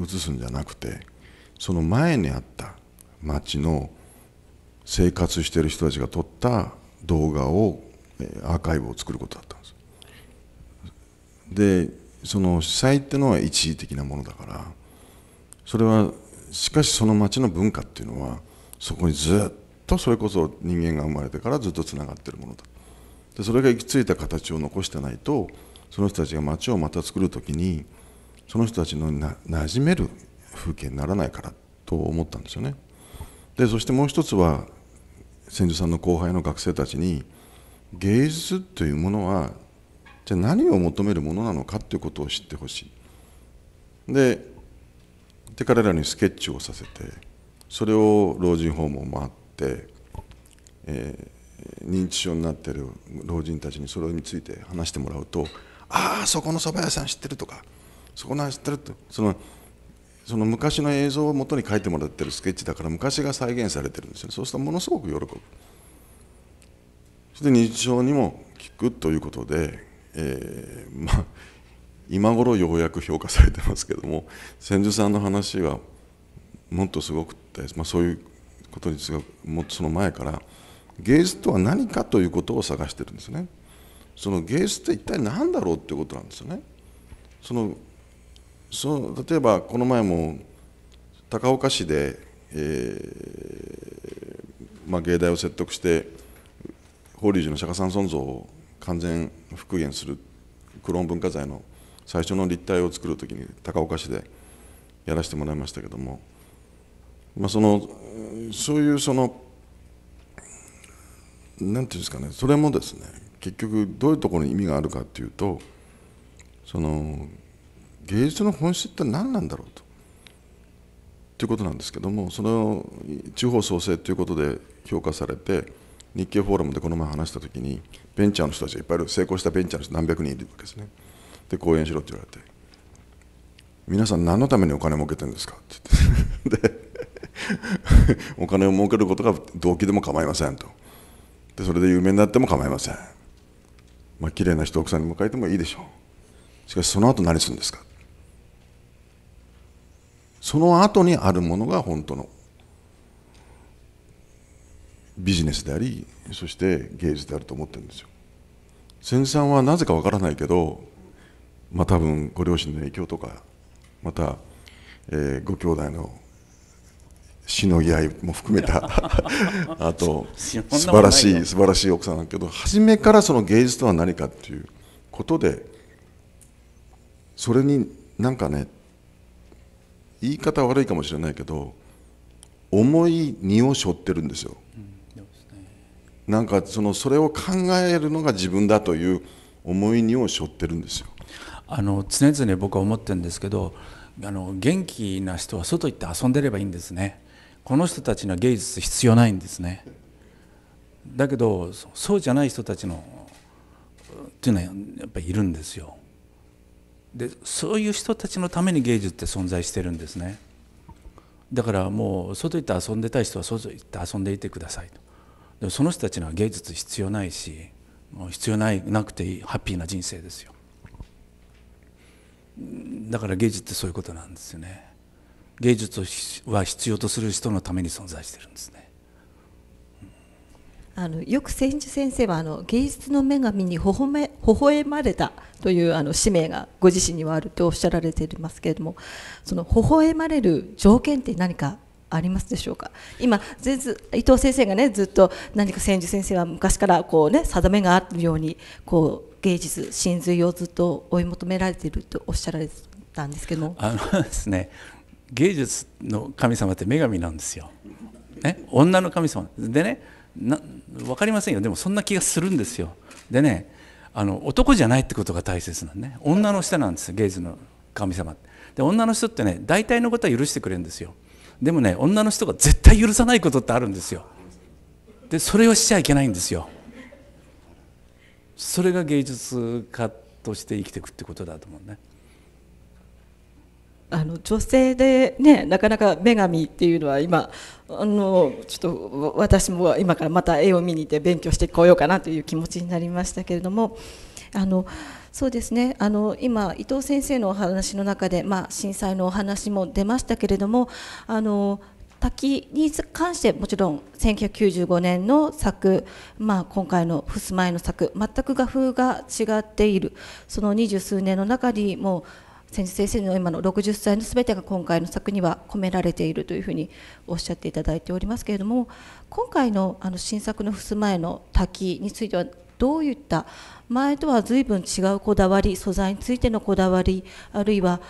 C: 映すんじゃなくてその前にあった町の生活している人たちが撮った動画をアーカイブを作ることだったんですでその主催ってのは一時的なものだからそれはしかしその町の文化っていうのはそこにずっとそれこそ人間が生まれてからずっとつながってるものだでそれが行き着いた形を残してないとその人たちが町をまた作る時にその人たちのな馴染める風景にならないからと思ったんですよねでそしてもう一つは千住さんの後輩の学生たちに芸術というものはじゃ何を求めるものなのかということを知ってほしいでで彼らにスケッチをさせてそれを老人訪問もあって、えー、認知症になっている老人たちにそれについて話してもらうと「ああそこの蕎麦屋さん知ってる」とか「そこの知ってる」とそのその昔の映像を元に書いてもらってるスケッチだから昔が再現されてるんですよそうするとものすごく喜ぶ。そして認知症にも効くということで、えー、まあ、今頃ようやく評価されてますけども千住さんの話はもっとすごくて、まあ、そういうことにもその前から芸術とは何かということを探してるんですねその芸術って一体何だろうっていうことなんですよねそのその例えばこの前も高岡市で、えーまあ、芸大を説得して法隆寺の釈迦さん尊像を完全復元するクローン文化財の最初の立体を作る時に高岡市でやらせてもらいましたけども、まあ、そのそういうその何て言うんですかねそれもですね結局どういうところに意味があるかっていうとその芸術の本質って何なんだろうと。ということなんですけどもその地方創生ということで評価されて日経フォーラムでこの前話したときにベンチャーの人たちがいっぱいいる成功したベンチャーの人何百人いるわけですねで講演しろって言われて皆さん何のためにお金儲けてるんですかって言ってでお金を儲けることが動機でも構いませんとでそれで有名になっても構いませんまあ綺麗な人奥さんに迎えてもいいでしょうしかしその後何するんですかその後にあるものが本当のビジネスでありそして芸術であると思ってるんですよ千さんはなぜかわからないけどまあ多分ご両親の影響とかまた、えー、ご兄弟のしのぎ合いも含めた <laughs> あと素晴らしい素晴らしい奥さんだけど初めからその芸術とは何かっていうことでそれになんかね言い方悪いかもしれないけど重い荷を背負ってるんですよなんかそのそれを考えるのが自分だという思いにを背負ってるんですよあの常々僕は思ってるんですけどあの元気な人は外行って
A: 遊んでればいいんですねこの人たちには芸術必要ないんですねだけどそうじゃない人たちのっていうのはやっぱりいるんですよでそういう人たちのために芸術って存在してるんですねだからもう外行って遊んでたい人は外行って遊んでいてくださいとでその人たちには芸術必要ないし必要ないなくていいハッピーな人生ですよだから芸術ってそういうことなんですよね芸術は必要とする人のために存在してるんですね
B: あのよく千住先生はあの芸術の女神に微笑笑まれたというあの使命がご自身にはあるとおっしゃられていますけれどもその微笑まれる条件って何かありますでしょうか今伊藤先生がねずっと何か千住先生は昔からこうね定めがあるようにこう芸術真髄をずっと追い求められているとおっしゃられたんですけど
A: あのですね芸術の神様って女神なんですよ、ね、女の神様でねな分かりませんよでもそんな気がするんですよでねあの男じゃないってことが大切なんね女の人なんです芸術の神様で女の人ってね大体のことは許してくれるんですよでもね女の人が絶対許さないことってあるんですよでそれをしちゃいけないんですよそれが芸術家として生きていくってことだと思うね
B: あの女性で、ね、なかなか女神っていうのは今あのちょっと私も今からまた絵を見に行って勉強してこようかなという気持ちになりましたけれどもあのそうですねあの今、伊藤先生のお話の中で、まあ、震災のお話も出ましたけれどもあの滝に関してもちろん1995年の作、まあ、今回の襖絵の作全く画風が違っているその二十数年の中にもう先日先生の今の60歳の全てが今回の作には込められているというふうにおっしゃっていただいておりますけれども今回のあの新作の襖絵の滝についてはどういった前とは随分違うこだわり素材についてのこだわりあるいは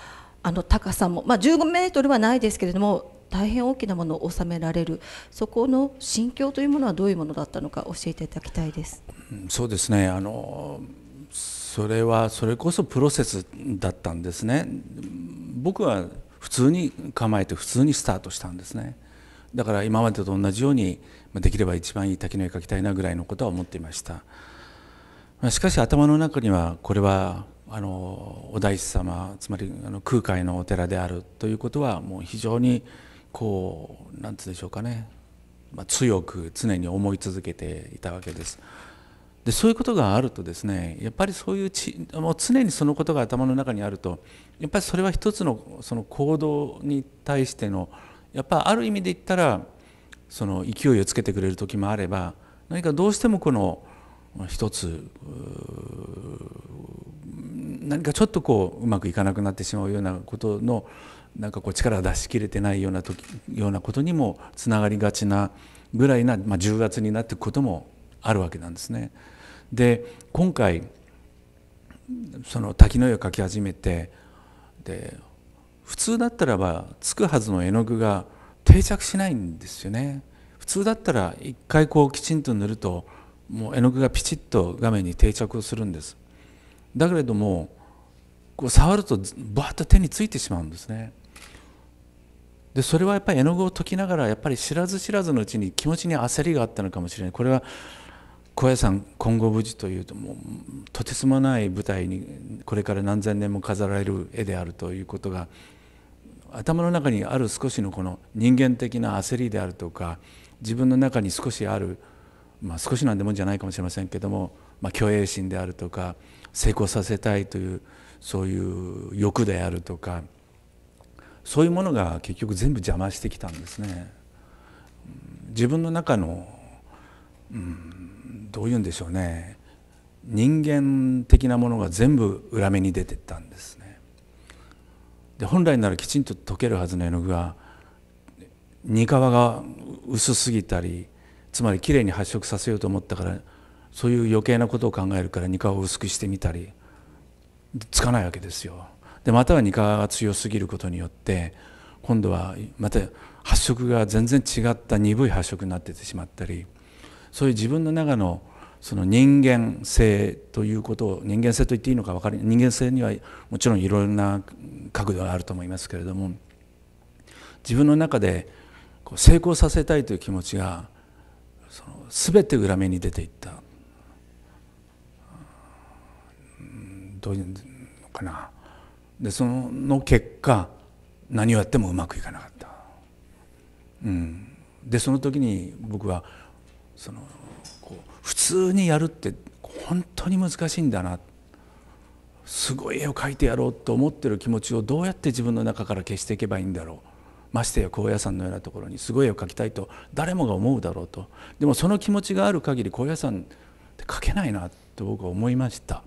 B: あの高さも、まあ、15メートルはないですけれども大変大きなものを収められるそこの心境というものはどういうものだったのか教えていただきたいです。
A: そうですねあのそれはそれこそプロセスだったんですね僕は普通に構えて普通にスタートしたんですねだから今までと同じようにできれば一番いい滝の絵描きたいなぐらいのことは思っていましたしかし頭の中にはこれはあのお大師様つまりあの空海のお寺であるということはもう非常にこう何て言うんでしょうかね、まあ、強く常に思い続けていたわけです。でそういうことがあるとですねやっぱりそういうちもう常にそのことが頭の中にあるとやっぱりそれは一つのその行動に対してのやっぱある意味で言ったらその勢いをつけてくれる時もあれば何かどうしてもこの一つ何かちょっとこううまくいかなくなってしまうようなことのなんかこう力を出し切れてないような時ようなことにもつながりがちなぐらいな、まあ、重圧になっていくこともあるわけなんですね。で今回その滝の絵を描き始めてで普通だったらばつくはずの絵の具が定着しないんですよね。普通だったら一回こうきちんと塗るともう絵の具がピチッと画面に定着するんですだけれどもこう触るとバッと手についてしまうんですねでそれはやっぱり絵の具を溶きながらやっぱり知らず知らずのうちに気持ちに焦りがあったのかもしれないこれは小屋さん今後無事というともうとてつもない舞台にこれから何千年も飾られる絵であるということが頭の中にある少しのこの人間的な焦りであるとか自分の中に少しあるまあ、少しなんでもんじゃないかもしれませんけども、まあ、虚栄心であるとか成功させたいというそういう欲であるとかそういうものが結局全部邪魔してきたんですね。自分の中の、うん、どういうんでしょうね人間的なものが全部裏目に出てったんですね。で本来ならきちんと溶けるはずの絵の具が荷皮が薄すぎたりつまりきれいに発色させようと思ったからそういう余計なことを考えるから二顔を薄くしてみたりつかないわけですよ。でまたはニカが強すぎることによって今度はまた発色が全然違った鈍い発色になっててしまったりそういう自分の中のその人間性ということを人間性と言っていいのか分かり人間性にはもちろんいろいろな角度があると思いますけれども自分の中でこう成功させたいという気持ちが全て裏目に出ていったどういうのかなでその結果何をやってもうまくいかなかった、うん、でその時に僕はそのこう普通にやるって本当に難しいんだなすごい絵を描いてやろうと思ってる気持ちをどうやって自分の中から消していけばいいんだろうましてや高野山のようなところにすごい絵を描きたいと誰もが思うだろうとでもその気持ちがある限り高野山って描けないなと僕は思いました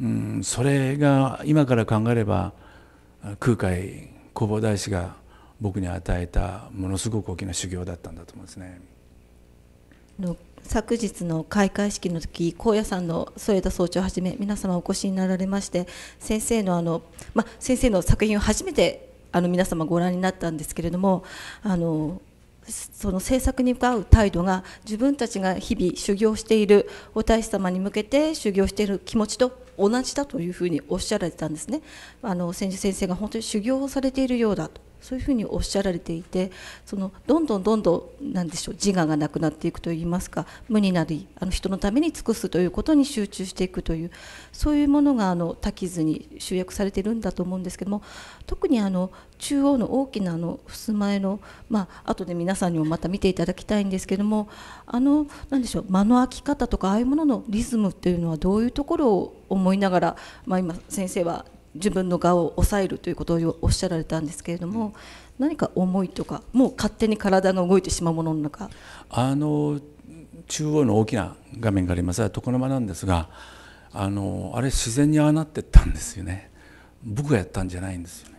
A: うんそれが今から考えれば空海弘法大師が僕に与えたものすごく大きな修行だったんだと思うんですね。
B: 昨日の開会式の時高野山の添田総長をはじめ皆様お越しになられまして先生のあの、ま、先生の作品を初めてあの皆様ご覧になったんですけれどもあのその政策に向かう態度が自分たちが日々修行しているお大師様に向けて修行している気持ちと同じだというふうにおっしゃられたんですね。あの先生が本当に修行をされているようだとそういうふうにおっしゃられていてそのどんどんどんどん何でしょう自我がなくなっていくといいますか無になりあの人のために尽くすということに集中していくというそういうものがあの多図に集約されているんだと思うんですけども特にあの中央の大きなあの襖絵の、まあ後で皆さんにもまた見ていただきたいんですけどもあの何でしょう間の空き方とかああいうもののリズムというのはどういうところを思いながら、まあ、今先生は自分の顔を抑えるということをおっしゃられたんですけれども、何か思いとかもう勝手に体が動いてしまうものの中
A: あの中央の大きな画面があります床の間なんですがあのあれ自然にああなってったんですよね僕がやったんじゃないんですよね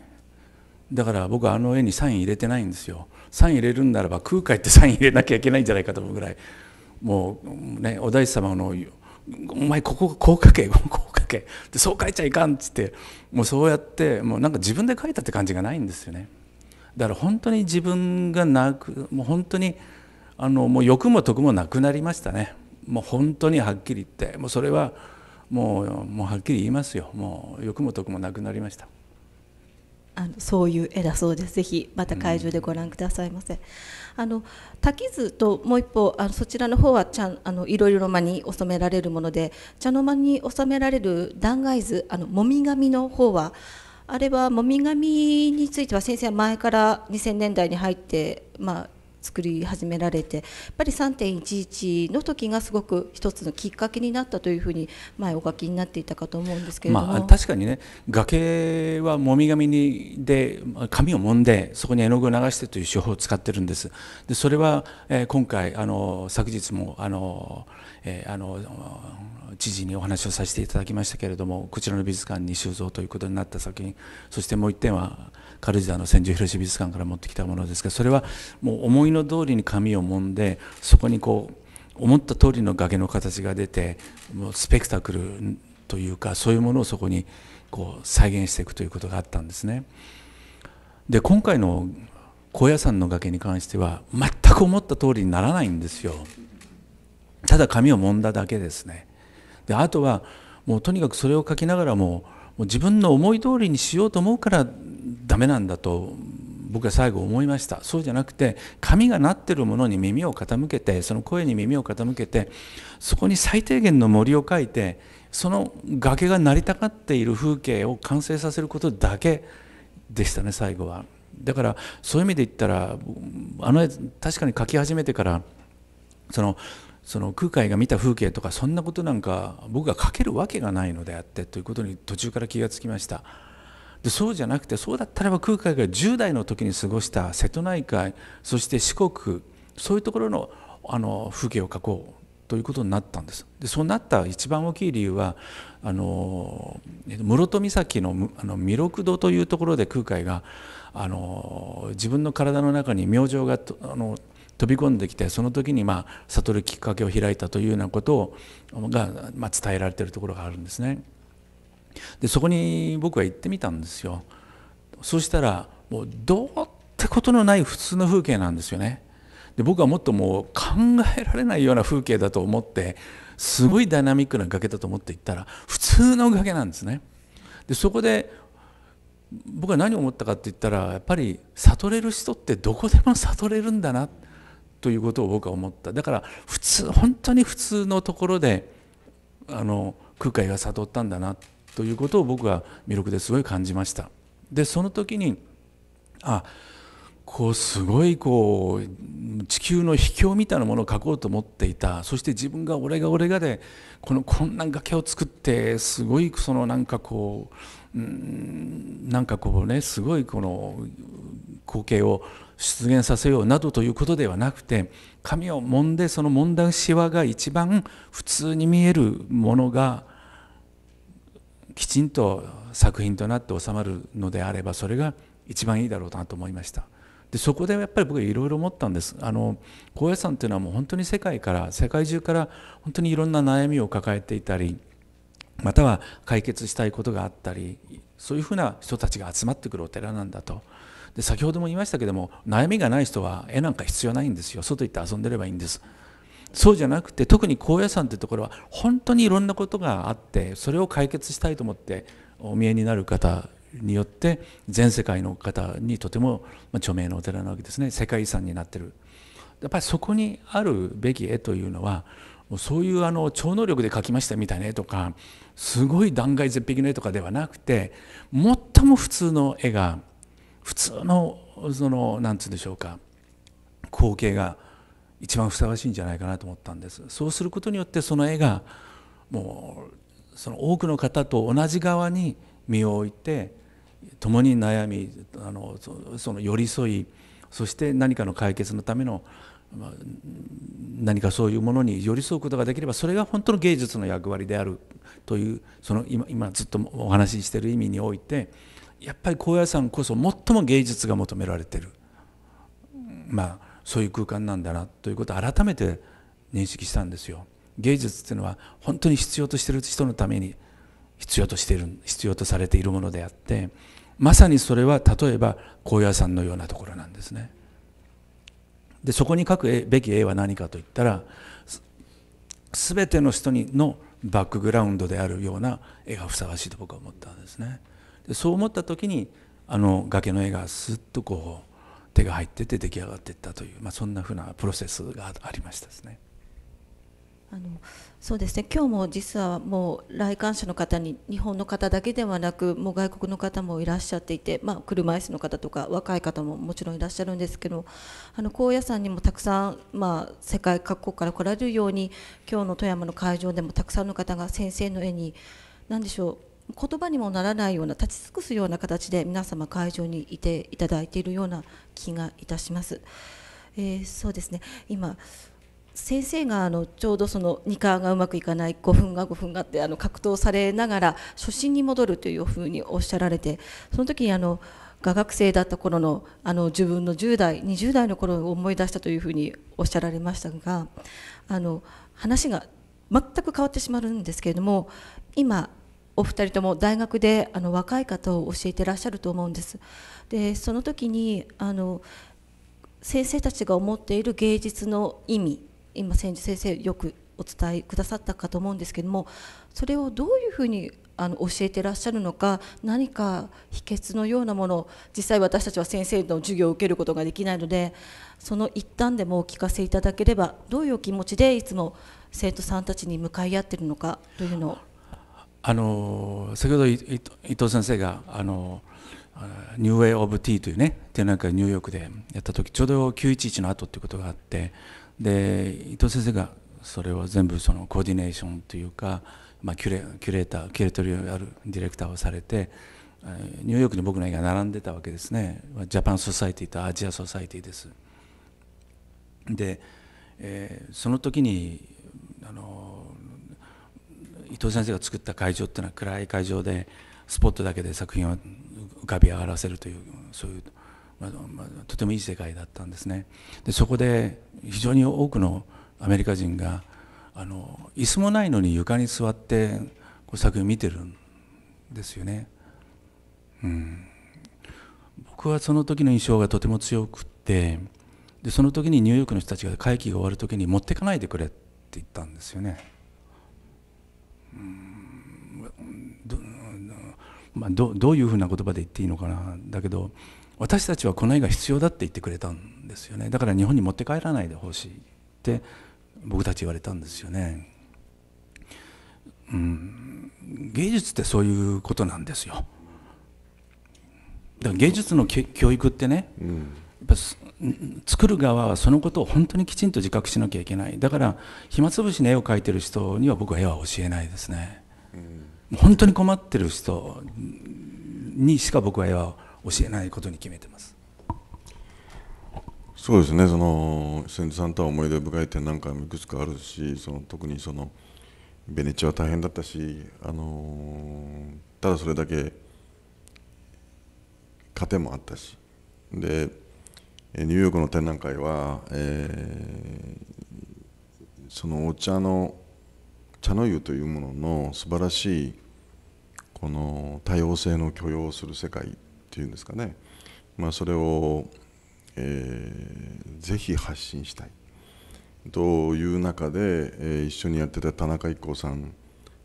A: だから僕はあの絵にサイン入れてないんですよサイン入れるんならば空海ってサイン入れなきゃいけないんじゃないかと思うぐらいもうねお大師様のお前こここう書け <laughs> こう書けでそう書いちゃいかんっつってもうそうやってもうなんか自分で書いたって感じがないんですよねだから本当に自分がなくもう本当にあのもう欲も得もなくなりましたねもう本当にはっきり言ってもうそれはもうもうはっきり言いますよもう欲も得もなくなりました
B: あのそういう絵だそうですぜひまた会場でご覧くださいませ、うんあの滝図ともう一方あのそちらの方はちゃんあのいろいろの間に収められるもので茶の間に収められる断崖図あのもみ紙の方はあれはもみ紙については先生は前から2000年代に入ってまあ作り始められてやっぱり3.11の時がすごく一つのきっかけになったというふうに前お書きになっていたかと思うんですけれども、まあ、確
A: かにね崖はもみ紙にで紙を揉んでそこに絵の具を流してという手法を使ってるんですでそれは、えー、今回あの昨日もあの、えー、あの知事にお話をさせていただきましたけれどもこちらの美術館に収蔵ということになった作品そしてもう1点は軽井沢の千住広志美術館から持ってきたものですがそれはもう思いの通りに紙を揉んでそこにこう思った通りの崖の形が出てもうスペクタクルというかそういうものをそこにこう再現していくということがあったんですね。で今回の高野山の崖に関しては全く思った通りにならないんですよ。ただ紙を揉んだだけですね。であとはもうとにかくそれを書きながらもうう自分の思い通りにしようと思うからダメなんだと僕は最後思いましたそうじゃなくて髪がなってるものに耳を傾けてその声に耳を傾けてそこに最低限の森を描いてその崖が成りたがっている風景を完成させることだけでしたね最後はだからそういう意味で言ったらあの確かに描き始めてからそのその空海が見た風景とかそんなことなんか僕が書けるわけがないのであってということに途中から気がつきましたでそうじゃなくてそうだったらば空海が10代の時に過ごした瀬戸内海そして四国そういうところのあの風景を描こうということになったんですでそうなった一番大きい理由はあの室戸岬のあの弥勒堂というところで空海があの自分の体の中に明星があの飛び込んできてその時にまあ悟るきっかけを開いたというようなことをが、まあ、伝えられているところがあるんですね。でそこに僕は行ってみたんですよ。そしたらもうどうってことのない普通の風景なんですよね。で僕はもっともう考えられないような風景だと思ってすごいダイナミックな崖だと思って行ったら普通の崖なんですね。でそこで僕は何を思ったかって言ったらやっぱり悟れる人ってどこでも悟れるんだなって。ということを僕は思っただから普通本当に普通のところであの空海が悟ったんだなということを僕は魅力ですごい感じましたでその時にあこうすごいこう地球の秘境みたいなものを書こうと思っていたそして自分が俺が俺がでこのこんな崖を作ってすごいそのなんかこううんなんかこうねすごいこの光景を出現させようなどということではなくて髪を揉んでその揉んだしわが一番普通に見えるものがきちんと作品となって収まるのであればそれが一番いいだろうなと思いました。でそこでやっぱり僕いろいろ思ったんですあの高野山っていうのはもう本当に世界から世界中から本当にいろんな悩みを抱えていたりまたは解決したいことがあったりそういうふうな人たちが集まってくるお寺なんだとで先ほども言いましたけども悩みがない人は絵なんか必要ないんですよ外行って遊んでればいいんですそうじゃなくて特に高野山というところは本当にいろんなことがあってそれを解決したいと思ってお見えになる方によって全世界の方にとても著名なお寺なわけですね世界遺産になってるやっぱりそこにあるべき絵というのはそういうあの超能力で描きましたみたいな絵とかすごい断崖絶壁の絵とかではなくて最も普通の絵が普通のその何て言うんでしょうか光景が一番ふさわしいんじゃないかなと思ったんですそうすることによってその絵がもうその多くの方と同じ側に身を置いて共に悩みあのその寄り添いそして何かの解決のための何かそういうものに寄り添うことができればそれが本当の芸術の役割であるというその今今ずっとお話ししている意味においてやっぱり高野山こそ最も芸術が求められてる、まあ、そういう空間なんだなということを改めて認識したんですよ。芸術っていうのは本当に必要としてる人のために必要としている必要とされているものであってまさにそれは例えば高野山のようなところなんですね。でそこに書くべき絵は何かといったら全ての人にのバックグラウンドであるような絵がふさわしいと僕は思ったんですね。そう思った時にあの崖の絵がスッとこう手が入ってて出来上がっていったという、まあ、そんなふうなプロセスがありましたですね。
B: あのそうですね今日も実はもう来館者の方に日本の方だけではなくもう外国の方もいらっしゃっていて、まあ、車椅子の方とか若い方ももちろんいらっしゃるんですけどあの高野山にもたくさん、まあ、世界各国から来られるように今日の富山の会場でもたくさんの方が先生の絵に何でしょう言葉にもならないような立ち尽くすような形で皆様会場にいていただいているような気がいたします。えー、そうですね今先生があのちょうどその2課がうまくいかない5分が5分があってあの格闘されながら初心に戻るというふうにおっしゃられてその時にあの画学生だった頃のあの自分の10代20代の頃を思い出したというふうにおっしゃられましたがあの話が全く変わってしまうんですけれども今お二人とも大学であの若い方を教えてらっしゃると思うんです。でその時にあの先生たちが思っている芸術の意味今先住先生よくお伝えくださったかと思うんですけどもそれをどういうふうにあの教えてらっしゃるのか何か秘訣のようなもの実際私たちは先生の授業を受けることができないのでその一端でもお聞かせいただければどういうお気持ちでいつも生徒さんたちに向かい合ってるのかというのを
A: あの先ほど伊藤先生があのニューウェイ・オブ・ティーというね展覧会ニューヨークでやった時ちょうど911の後ってことがあってで伊藤先生がそれを全部そのコーディネーションというか、まあ、キュレキュレーターキュレトリアルディレクターをされてニューヨークに僕の絵が並んでたわけですねジャパン・ソサイティとアジア・ソサイティです。で、えー、その時にあの伊藤先生が作った会場っていうのは暗い会場でスポットだけで作品を浮かび上がらせるというそういう、まあまあ、とてもいい世界だったんですねでそこで非常に多くのアメリカ人があの椅子もないのに床に座ってこう作品を見てるんですよね、うん、僕はその時の印象がとても強くってでその時にニューヨークの人たちが会期が終わる時に持ってかないでくれって言ったんですよね。まあ、どういうふうな言葉で言っていいのかなだけど私たちはこの絵が必要だって言ってくれたんですよねだから日本に持って帰らないでほしいって僕たち言われたんですよね、うん、芸術ってそういうことなんですよだから芸術の教育ってね、うん、やっぱ作る側はそのことを本当にきちんと自覚しなきゃいけないだから暇つぶしに絵を描いてる人には僕は絵は教えないですね、うん、本当に困ってる人にしか僕は絵は教えないことに決めてます
C: そうですねその先住さんとは思い出深い点なんかもいくつかあるしその特にそのベネチアは大変だったし、あのただそれだけ糧もあったしでニューヨークの展覧会は、えー、そのお茶の茶の湯というものの素晴らしいこの多様性の許容する世界っていうんですかね、まあ、それを、えー、ぜひ発信したいという中で、えー、一緒にやってた田中一行さん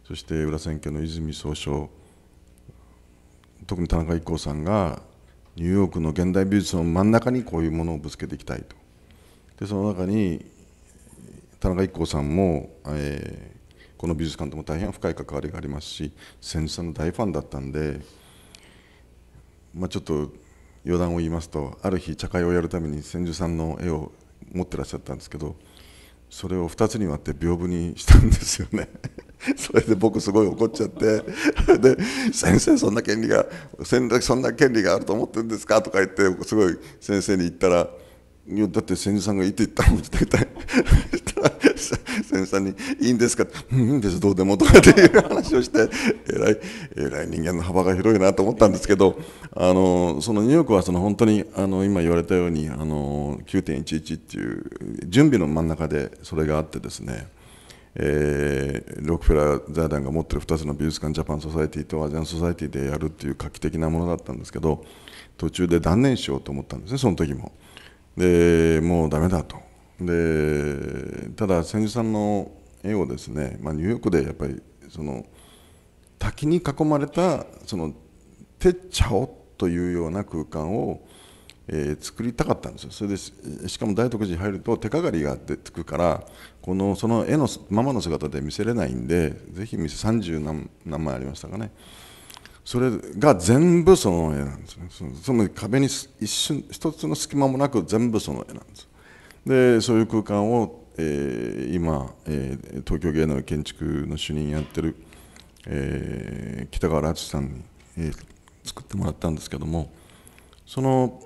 C: そして裏千家の泉総称特に田中一行さんがニューヨークの現代美術の真ん中にこういうものをぶつけていきたいとでその中に田中一行さんも、えー、この美術館とも大変深い関わりがありますし千住さんの大ファンだったんで、まあ、ちょっと余談を言いますとある日茶会をやるために千住さんの絵を持ってらっしゃったんですけどそれを2つに割って屏風にしたんですよね <laughs> それで僕すごい怒っちゃって <laughs> で先生そんな権利が先生そんな権利があると思ってるんですかとか言ってすごい先生に言ったら「いやだって先生さんがいいって言ったの」って言ったら <laughs> 先生さんに「いいんですか?」うんいいんですどうでも」とかっていう話をしてえらいえらい人間の幅が広いなと思ったんですけどあのそのニューヨークはその本当にあの今言われたようにあの9.11っていう準備の真ん中でそれがあってですねえー、ロックフェラー財団が持ってる2つの美術館ジャパンソサイティとアジアンソサイティでやるっていう画期的なものだったんですけど途中で断念しようと思ったんですねその時もでもうダメだとでただ千住さんの絵をですね、まあ、ニューヨークでやっぱりその滝に囲まれたそのテッチャオというような空間を、えー、作りたかったんですよそれでしかも大徳寺に入ると手かがりが出てくからこのその絵のままの姿で見せれないんでぜひ見せ30何何枚ありましたかねそれが全部その絵なんですねつまり壁に一瞬一つの隙間もなく全部その絵なんですでそういう空間を、えー、今、えー、東京芸能建築の主任やってる、えー、北川淳さんに、えー、作ってもらったんですけどもその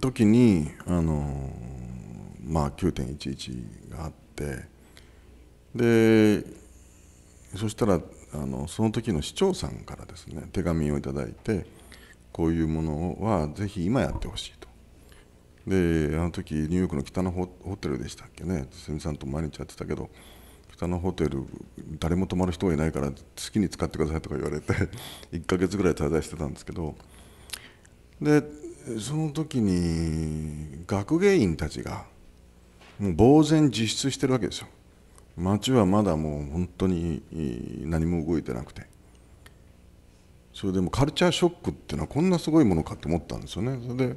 C: 時にあのまあ9.11があってってでそしたらあのその時の市長さんからですね手紙を頂いてこういうものはぜひ今やってほしいとであの時ニューヨークの北のホテルでしたっけね見さんと毎日やってたけど北のホテル誰も泊まる人がいないから好きに使ってくださいとか言われて1 <laughs> ヶ月ぐらい滞在してたんですけどでその時に学芸員たちがもう呆然自失してるわけですよ街はまだもう本当に何も動いてなくてそれでもカルチャーショックっていうのはこんなすごいものかと思ったんですよねそれで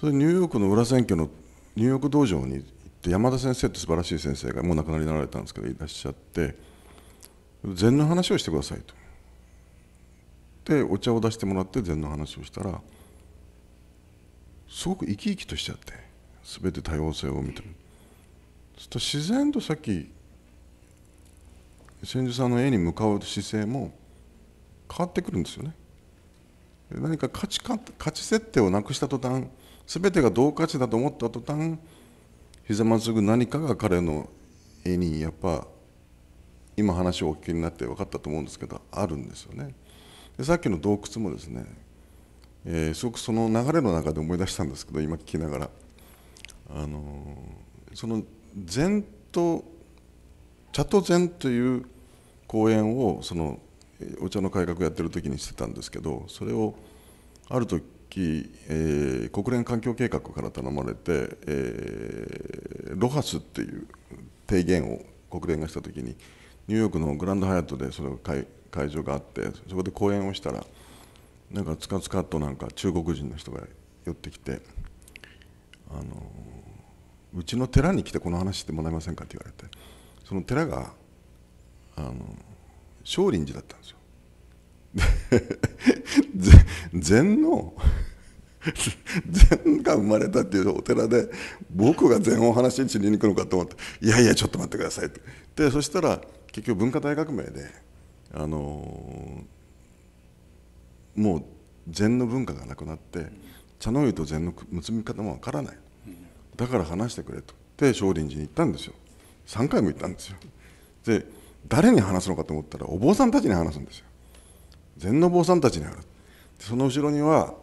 C: それニューヨークの裏選挙のニューヨーク道場に行って山田先生って素晴らしい先生がもう亡くなりになられたんですけどいらっしゃって禅の話をしてくださいと。でお茶を出してもらって禅の話をしたらすごく生き生きとしちゃって全て多様性を認めるすると自然とさっき千住さんの絵に向かう姿勢も変わってくるんですよね何か価値価値設定をなくした途端全てが同価値だと思った途端ひざまずく何かが彼の絵にやっぱ今話をお聞きになって分かったと思うんですけどあるんですよねでさっきの洞窟もですね、えー、すごくその流れの中で思い出したんですけど今聞きながらあのー、その禅と茶と禅という講演をそのお茶の改革やってる時にしてたんですけどそれをある時、えー、国連環境計画から頼まれて、えー、ロハスっていう提言を国連がした時にニューヨークのグランドハイアットでそれ会会場があってそこで講演をしたらなんかつかつかとなんか中国人の人が寄ってきてあのうちの寺に来てこの話してもらえませんかって言われてその寺があの少林寺だったんですよ。<laughs> 禅の禅が生まれたっていうお寺で僕が禅を話しに行くのかと思って「いやいやちょっと待ってください」ってでそしたら結局文化大革命であのもう禅の文化がなくなって茶の湯と禅の結び方もわからない。だから話してくれとで少林寺に行ったんですよ3回も行ったんですよで誰に話すのかと思ったらお坊さんたちに話すんですよ禅の坊さんたちに話すその後ろには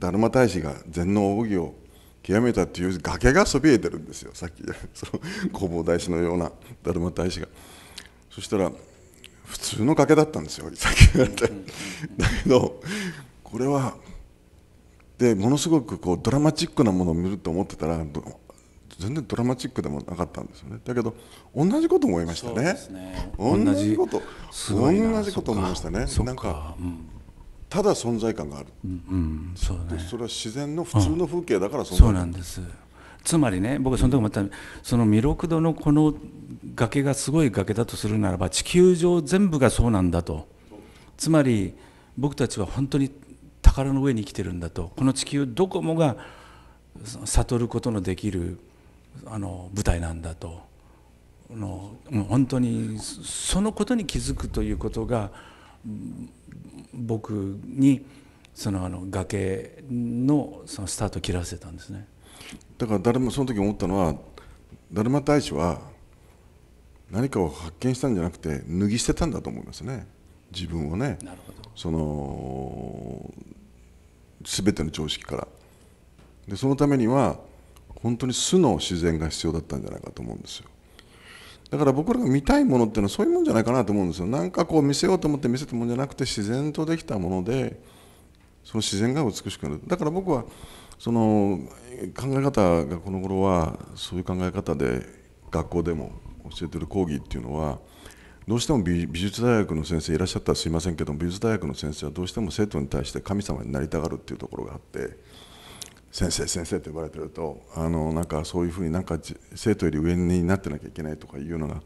C: 達磨大師が禅の奥義を極めたっていう崖がそびえてるんですよさっき <laughs> その弘法大師のような達磨大師がそしたら普通の崖だったんですよさっき言われてだけどこれはでものすごくこうドラマチックなものを見ると思ってたら全然ドラマチックでもなかったんですよねだけど同じこと思いましたね、ね、同じこと同じこと思いましたねなんか、うん、ただ存在感がある、うんうん、そう、ね、それは自然の普通の風景だからそうなんです
A: つまりね僕はその時もったその弥勒度のこの崖がすごい崖だとするならば地球上全部がそうなんだとつまり僕たちは本当に宝の上に生きてるんだとこの地球どこもが悟ることのできるあの舞台なんだとの本当にそのことに気づくということが僕にそのあの崖のそのスタートを切らせたんですね
C: だから誰もその時思ったのは達磨大使は何かを発見したんじゃなくて脱ぎ捨てたんだと思いますね自分をねその全ての常識からでそのためには本当に素の自然が必要だったんじゃないかと思うんですよだから僕らが見たいものっていうのはそういうもんじゃないかなと思うんですよなんかこう見せようと思って見せたもんじゃなくて自然とできたものでその自然が美しくなるだから僕はその考え方がこの頃はそういう考え方で学校でも教えてる講義っていうのはどうしても美術大学の先生いらっしゃったらすいませんけど美術大学の先生はどうしても生徒に対して神様になりたがるっていうところがあって先生先生と呼ばれてるとあのなんかそういうふうになんか生徒より上になってなきゃいけないとかいうのが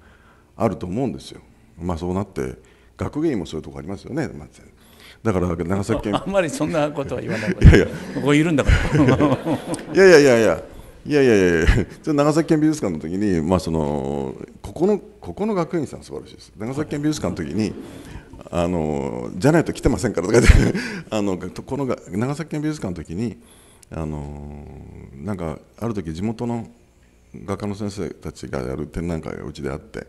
C: あると思うんですよ。まあ、そうなって学芸員もそういうとこありますよね、まあ、だから長崎県あんまりそんなことは言わないいやいやここいるんだから <laughs> いやいやいやいやいやいやいや長崎県美術館の時に、まあ、そのここのここの学院さん素晴らしいです長崎県美術館の時にあのじゃないと来てませんからとか <laughs> あのこの長崎県美術館の時にあのなんかある時地元の画家の先生たちがやる展覧会がうちであって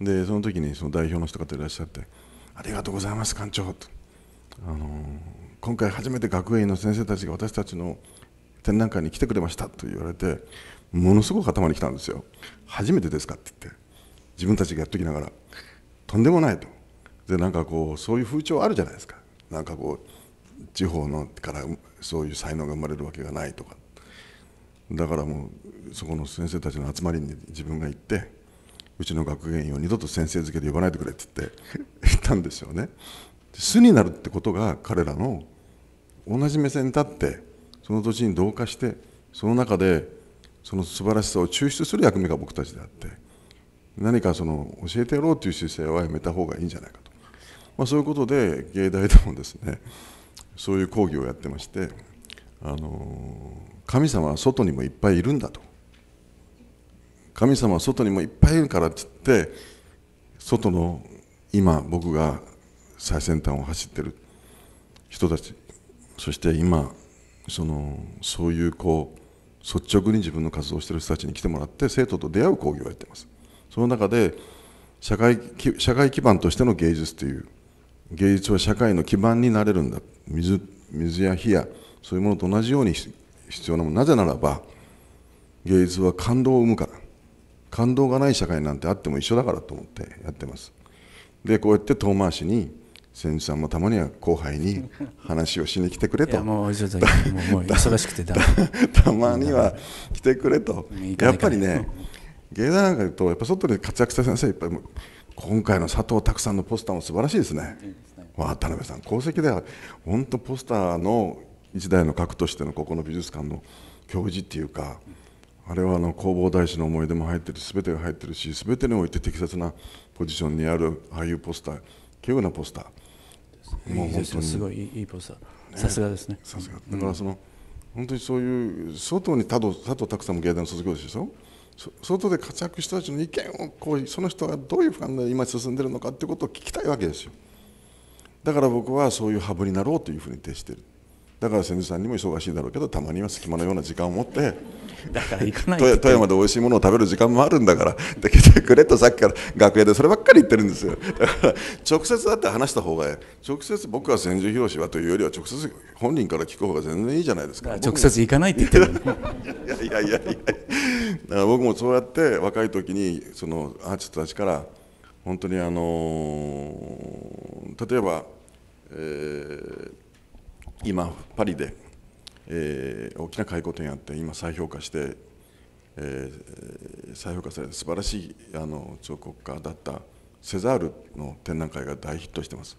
C: でその時にその代表の人方いらっしゃって「ありがとうございます館長」と。あの今回初めて学園の先生たちが私たちの展覧会に来てくれましたと言われてものすごく頭に来たんですよ初めてですかって言って自分たちがやっときながらとんでもないとでなんかこうそういう風潮あるじゃないですかなんかこう地方のからそういう才能が生まれるわけがないとかだからもうそこの先生たちの集まりに自分が行ってうちの学芸員を二度と先生付けで呼ばないでくれって言って言 <laughs> ったんですよね。巣になるってことが彼らの同じ目線に立ってその土地に同化してその中でその素晴らしさを抽出する役目が僕たちであって何かその教えてやろうという姿勢はやめた方がいいんじゃないかと、まあ、そういうことで芸大でもですねそういう講義をやってましてあの神様は外にもいっぱいいるんだと神様は外にもいっぱいいるからっつって外の今僕が最先端を走ってる人たちそして今そのそういうこう率直に自分の活動をしている人たちに来てもらって生徒と出会う講義をやってますその中で社会社会基盤としての芸術という芸術は社会の基盤になれるんだ水水や火やそういうものと同じように必要なものなぜならば芸術は感動を生むから感動がない社会なんてあっても一緒だからと思ってやってますでこうやって遠回しに選手さんもたまには後輩に話をしに来てくれともう <laughs> 忙しくてだたまには来てくれとやっぱりね芸大なんかとやっぱ外で活躍した先生いっぱい今回の佐藤拓さんのポスターも素晴らしいですね。いいすね渡辺さん功績では本当ポスターの一代の核としてのここの美術館の教授っていうか、あれはあの弘法大師の思い出も入ってる全てが入ってるし全てにおいて適切なポジションにあるああいうポスター稀有なポスター。もう本当にすごいいいポスター、さすがですねさすがだからその、本当にそういう外に佐藤佐藤拓さんも芸大の卒業でしょ外で活躍した人の意見をこうその人がどういうふうで今進んでるのかということを聞きたいわけですよだから僕はそういうハブになろうというふうに徹してるだから千住さんにも忙しいだろうけどたまには隙間のような時間を持ってだから行かない富山で美味しいものを食べる時間もあるんだからで来てくれとさっきから楽屋でそればっかり言ってるんですよだから直接会って話した方がいい、直接僕は千住博士はというよりは直接本人から聞く方が全然いいじゃないですか直接行かないって言ってるいやいやいやいやだから僕もそうやって若い時にそのアーティストたちから本当にあのー、例えばえー今パリで、えー、大きな回顧展やって今再評価して、えー、再評価されて素晴らしいあの彫刻家だったセザールの展覧会が大ヒットしてます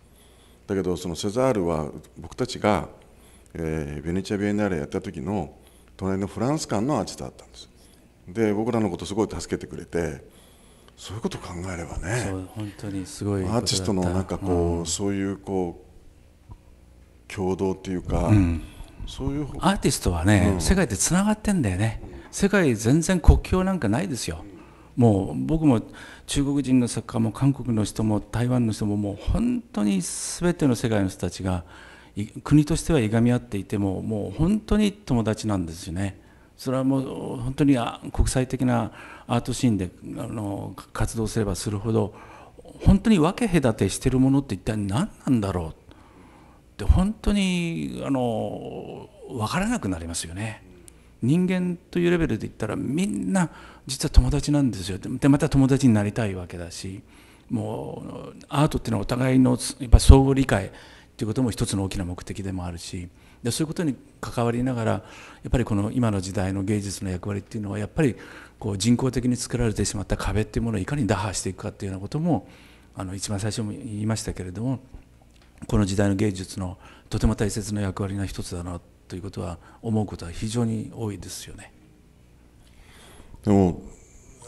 C: だけどそのセザールは僕たちが、えー、ベネチア・ビエンナーレやった時の隣のフランス館のアーチだったんですで僕らのことすごい助けてくれてそういうこと考えればね本当にすごいアーティストのなんかこう、うん、そういうこう共同っていうか、うん、そういうアーティストはね、うん、世
A: 界でつながってんだよね世界全然国境なんかないですよもう僕も中国人の作家も韓国の人も台湾の人ももう本当に全ての世界の人たちが国としてはいがみ合っていてももう本当に友達なんですよね。それはもう本当に国際的なアートシーンであの活動すればするほど本当に分け隔てしてるものって一体何なんだろうって本当にあの分からなくなりますよね。人間というレベルで言ったらみんな実は友達なんですよでまた友達になりたいわけだしもうアートっていうのはお互いのやっぱ相互理解っていうことも一つの大きな目的でもあるしでそういうことに関わりながらやっぱりこの今の時代の芸術の役割っていうのはやっぱりこう人工的に作られてしまった壁っていうものをいかに打破していくかっていうようなこともあの一番最初も言いましたけれどもこの時代の芸術のとても大切な役割の一つだなということは思うことは非常に多いですよね。
C: でも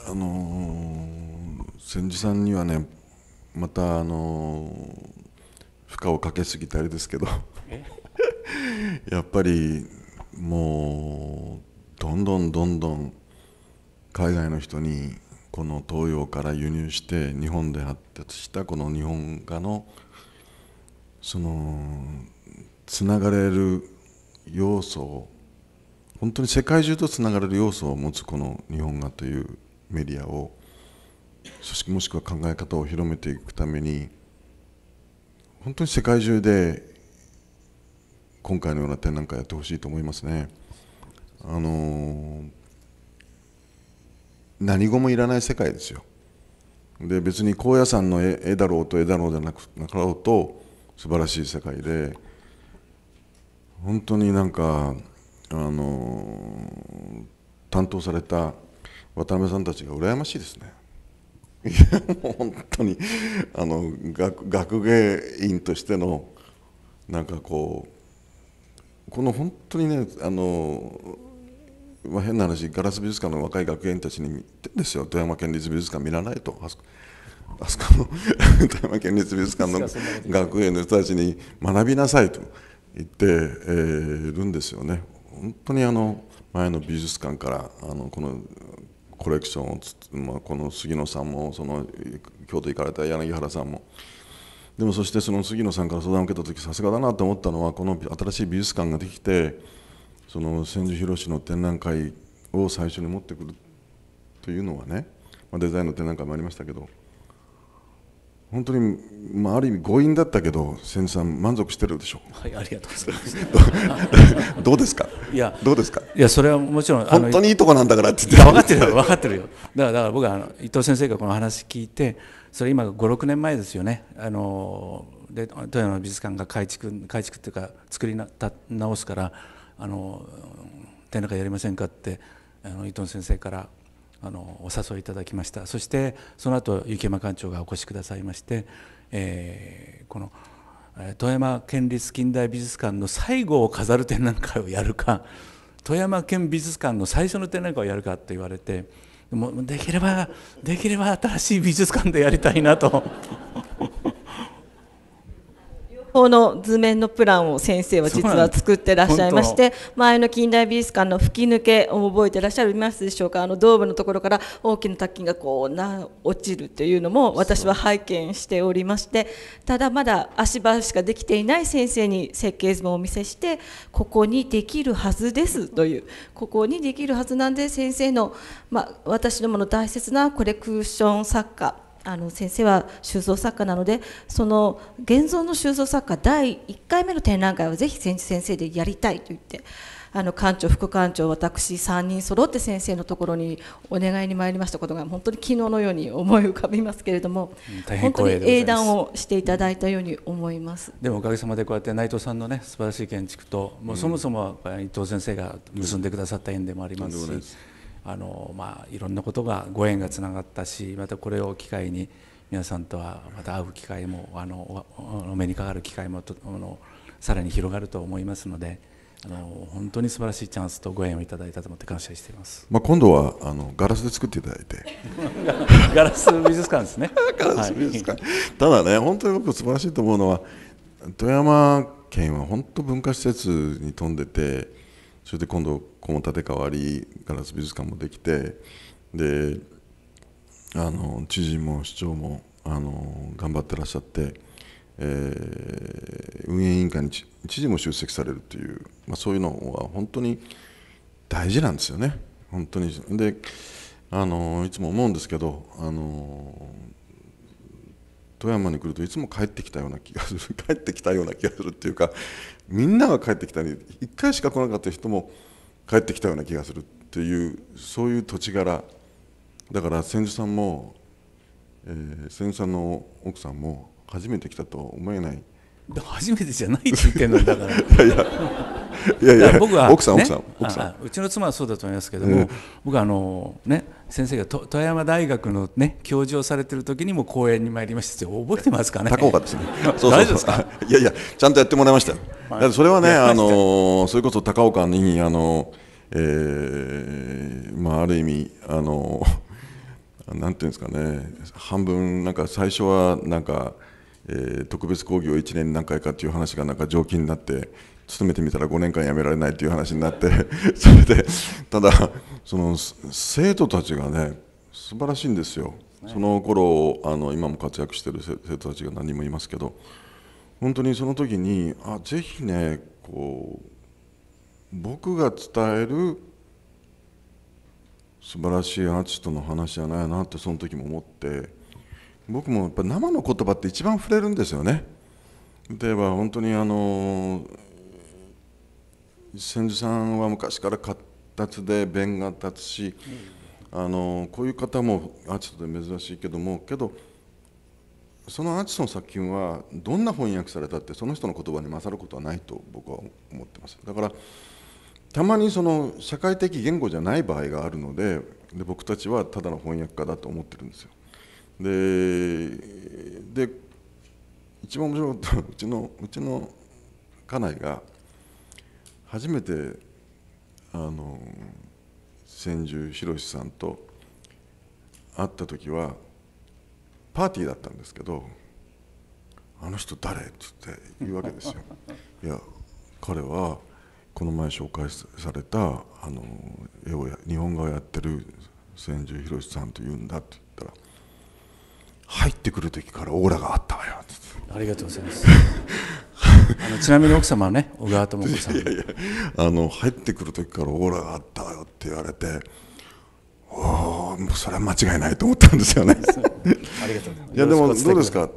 C: あのー、千住さんにはねまたあのー、負荷をかけすぎたりですけど <laughs> やっぱりもうどんどんどんどん海外の人にこの東洋から輸入して日本で発達したこの日本画のそのつながれる要素を本当に世界中とつながれる要素を持つこの日本画というメディアを組織もしくは考え方を広めていくために本当に世界中で今回のような展覧会やってほしいと思いますね。あの何語もいらない世界ですよ。で別に高野山の絵だろうと絵だろうじゃなくなかろうと素晴らしい世界で本当になんかあの担当された渡辺さんたちが羨ましいですね。いやもう本当にあの学学芸員としてのなんかこうこの本当にねあの、まあ、変な話ガラス美術館の若い学芸員たちに言ってんですよ富山県立美術館見らないとあそこの <laughs> 富山県立美術館の学園の人たちに学びなさいと言って、えいるんですよね。本当にあの前の美術館からあのこのコレクションをまあ、この杉野さんもその京都行かれた柳原さんもでもそしてその杉野さんから相談を受けた時さすがだなと思ったのはこの新しい美術館ができてその千住博の展覧会を最初に持ってくるというのはね、まあ、デザインの展覧会もありましたけど本当に、まあ、ある意味強引だったけど千さん満足してるでしょうはいあ
A: りがとうございます <laughs> <laughs> どうですかいやどうですか
C: いやそれはもちろん本当にいいとこなんだからって分かってるよ分かってるよだ
A: からだから僕はあの伊藤先生がこの話聞いてそれ今五六年前ですよねあので富山美術館が改築改築っていうか作りなた直すからあの展覧会やりませんかってあの伊藤先生からあのお誘いいただきましたそしてその後雪山館長がお越しくださいまして、えー、この富山県立近代美術館の最後を飾る展覧会をやるか富山県美術館の最初の展覧会をやるかと言われてもできればできれば新しい美術館でやりたいなと
B: 法の図面のプランを先生は実は作ってらっしゃいまして前の近代美術館の吹き抜けを覚えてらっしゃいますでしょうかあのドームのところから大きな滝がこうな落ちるというのも私は拝見しておりましてただまだ足場しかできていない先生に設計図もお見せしてここにできるはずですというここにできるはずなんで先生の、まあ、私どもの大切なコレクション作家あの先生は収蔵作家なのでその現存の収蔵作家第1回目の展覧会をぜひ先生でやりたいと言ってあの館長副館長私3人揃って先生のところにお願いに参りましたことが本当に昨日のように思い浮かびますけれども、
A: 本当に英断を
B: していただいたように思います
A: でもおかげさまでこうやって内藤さんのね素晴らしい建築と、もうそもそも伊藤先生が結んでくださった縁でもありますし。うんあの、まあ、いろんなことがご縁がつながったしまたこれを機会に皆さんとはまた会う機会もあのお目にかかる機会もとあのさらに広がると思いますのであの本当に素晴らしいチャンスとご縁をいただいたと思って感謝しています、
C: まあ、今度はあのガラスで作っていただいて
A: ガラス美術館ですね <laughs> ガラス美術館、は
C: い、ただね本当に僕素晴らしいと思うのは富山県は本当文化施設に富んでてそれで今度この建て替わりガラス美術館もできてであの知事も市長もあの頑張ってらっしゃって、えー、運営委員会に知事も出席されるという、まあ、そういうのは本当に大事なんですよね。本当にであのいつも思うんですけどあの富山に来るといつも帰ってきたような気がする <laughs> 帰ってきたような気がするっていうかみんなが帰ってきたり1回しか来なかった人も帰ってきたような気がするっていうそういう土地柄だから千住さんも、えー、千住さんの奥さんも初めて来たと思えない初めてじゃないって言ってんのだから <laughs> いやいやいや僕は、奥さん奥さん奥さんうちの妻はそうだと思いますけども、うん、
A: 僕はあのね先生が富山大学の、ね、教授をされてる時にも講演に参りました覚えてますかね高岡ですね <laughs> そうそうですか
C: いやいやちゃんとやってもらいましたよ、はい、それはねあのそれこそ高岡にあの、えーまあ、ある意味あのなんていうんですかね半分なんか最初はなんか、えー、特別講義を1年何回かっていう話がなんか常勤になって勤めてみたら5年間辞められないという話になって <laughs> それでただその生徒たちがね素晴らしいんですよ、その頃あの今も活躍してる生徒たちが何人もいますけど本当にその時にあぜひねこう僕が伝える素晴らしいアーティストの話じゃないなってその時も思って僕もやっぱ生の言葉って一番触れるんですよね。例えば本当にあのー千住さんは昔から活発で弁が立つし、あのこういう方もアーティストで珍しいけどもけどそのアーティストの作品はどんな翻訳されたってその人の言葉に勝ることはないと僕は思ってますだからたまにその社会的言語じゃない場合があるのでで僕たちはただの翻訳家だと思ってるんですよでで一番面白かったうちのうちの家内が初めてあの千住博さんと会った時はパーティーだったんですけど「あの人誰?」って言って言うわけですよ。<laughs> いや彼はこの前紹介されたあの絵を日本画をやってる千住博さんというんだって言ったら「入ってくる時からオーラがあったわよ」ってありがとうございます <laughs> あのちなみに奥様はね小川智子さんいやいやあの入ってくる時からオーラがあったよって言われておおそれは間違いないと思ったんですよねありがとうございますいやでもどうですか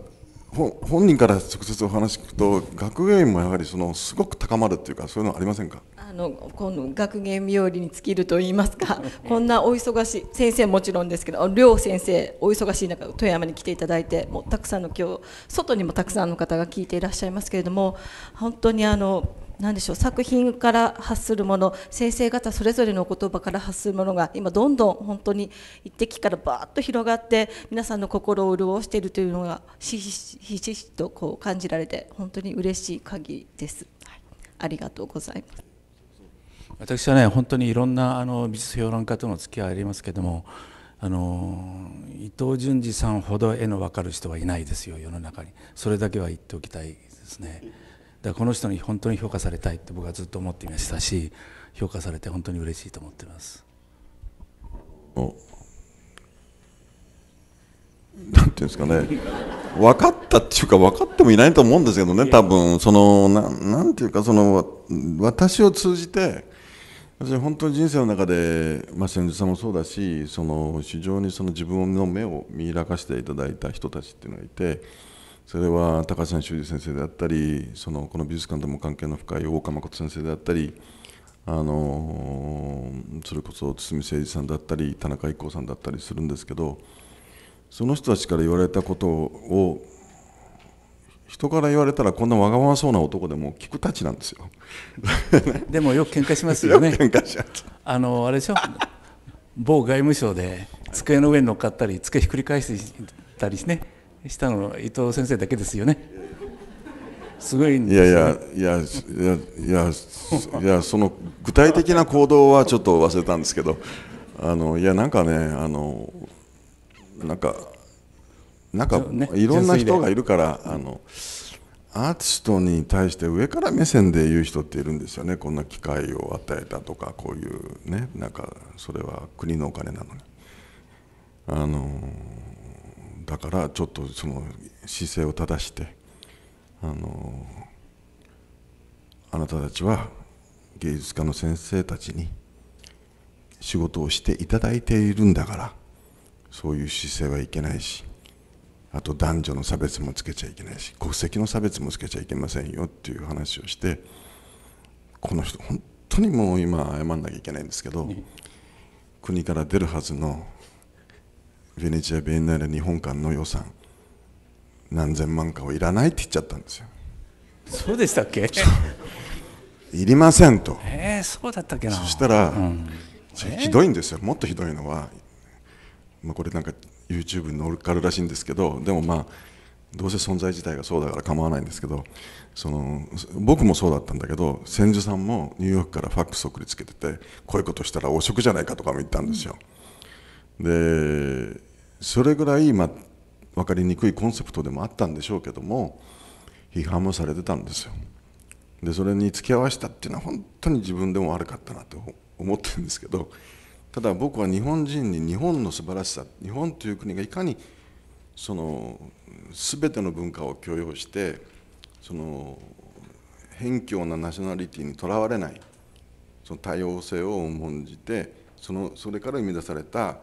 C: 本人から直接お話聞くと学芸員もやはりそのすごく高まるっていうかそういうのはありませんか
B: あのこの学芸冥利に尽きると言いますか <laughs> こんなお忙しい先生もちろんですけど両先生お忙しい中富山に来ていただいてもうたくさんの今日外にもたくさんの方が聞いていらっしゃいますけれども本当にあの何でしょう作品から発するもの先生方それぞれの言葉から発するものが今どんどん本当に一滴からバーッと広がって皆さんの心を潤しているというのがひしひしとこう感じられて本当に嬉しい限りです、はい、ありがとうございます
A: 私はね本当にいろんなあの美術評論家との付き合いありますけどもあの伊藤潤二さんほど絵の分かる人はいないですよ世の中にそれだけは言っておきたいですね。だこの人に本当に評価されたいって僕はずっと思っていましたし評価されて本当に嬉しいと思ってます
C: なんていうんですかね分かったっていうか分かってもいないと思うんですけどね多分そのななんていうかその私を通じて私本当に人生の中で、まあ、千さんもそうだしその非常にその自分の目を見開かせていただいた人たちっていうのがいて。それは高橋修二先生であったりそのこの美術館とも関係の深い大岡誠先生であったりあのそれこそ堤誠二さんだったり田中一行さんだったりするんですけどその人たちから言われたことを人から言われたらこんなわがままそうな男でも聞くたちなんですよ <laughs> でもよく喧嘩しますよね
A: あのあれでしょ某外務省で机の上に乗っかったり机ひっくり返したりねしたの伊藤先生だけですよね。
C: すごい、ね、いやいやいやいやいやその具体的な行動はちょっと忘れたんですけどあのいやなんかねあのなんかなんか、ね、いろんな人がいるから、あのアーティストに対して上から目線で言う人っているんですよねこんな機会を与えたとかこういうねなんかそれは国のお金なのに。あのだからちょっとその姿勢を正してあのあなたたちは芸術家の先生たちに仕事をしていただいているんだからそういう姿勢はいけないしあと男女の差別もつけちゃいけないし国籍の差別もつけちゃいけませんよっていう話をしてこの人本当にもう今謝んなきゃいけないんですけど国から出るはずのベネチア・ベンナーレ日本間の予算何千万かはいらないって言っちゃったんですよ
A: そうでしたっ
C: けいりませんとえ
A: ー、そうだったっけなそし
C: たら、うんひどいんですよもっとひどいのは、まあ、これなんか YouTube に載っかるらしいんですけどでもまあどうせ存在自体がそうだから構わないんですけどその僕もそうだったんだけど千住さんもニューヨークからファックス送りつけててこういうことしたら汚職じゃないかとかも言ったんですよ、うんでそれぐらい、ま分かりにくいコンセプトでもあったんでしょうけども批判もされてたんですよでそれに付き合わせたっていうのは本当に自分でも悪かったなと思ってるんですけどただ僕は日本人に日本の素晴らしさ日本という国がいかにその全ての文化を許容してその偏境なナショナリティにとらわれないその多様性を重んじてそのそれから生み出された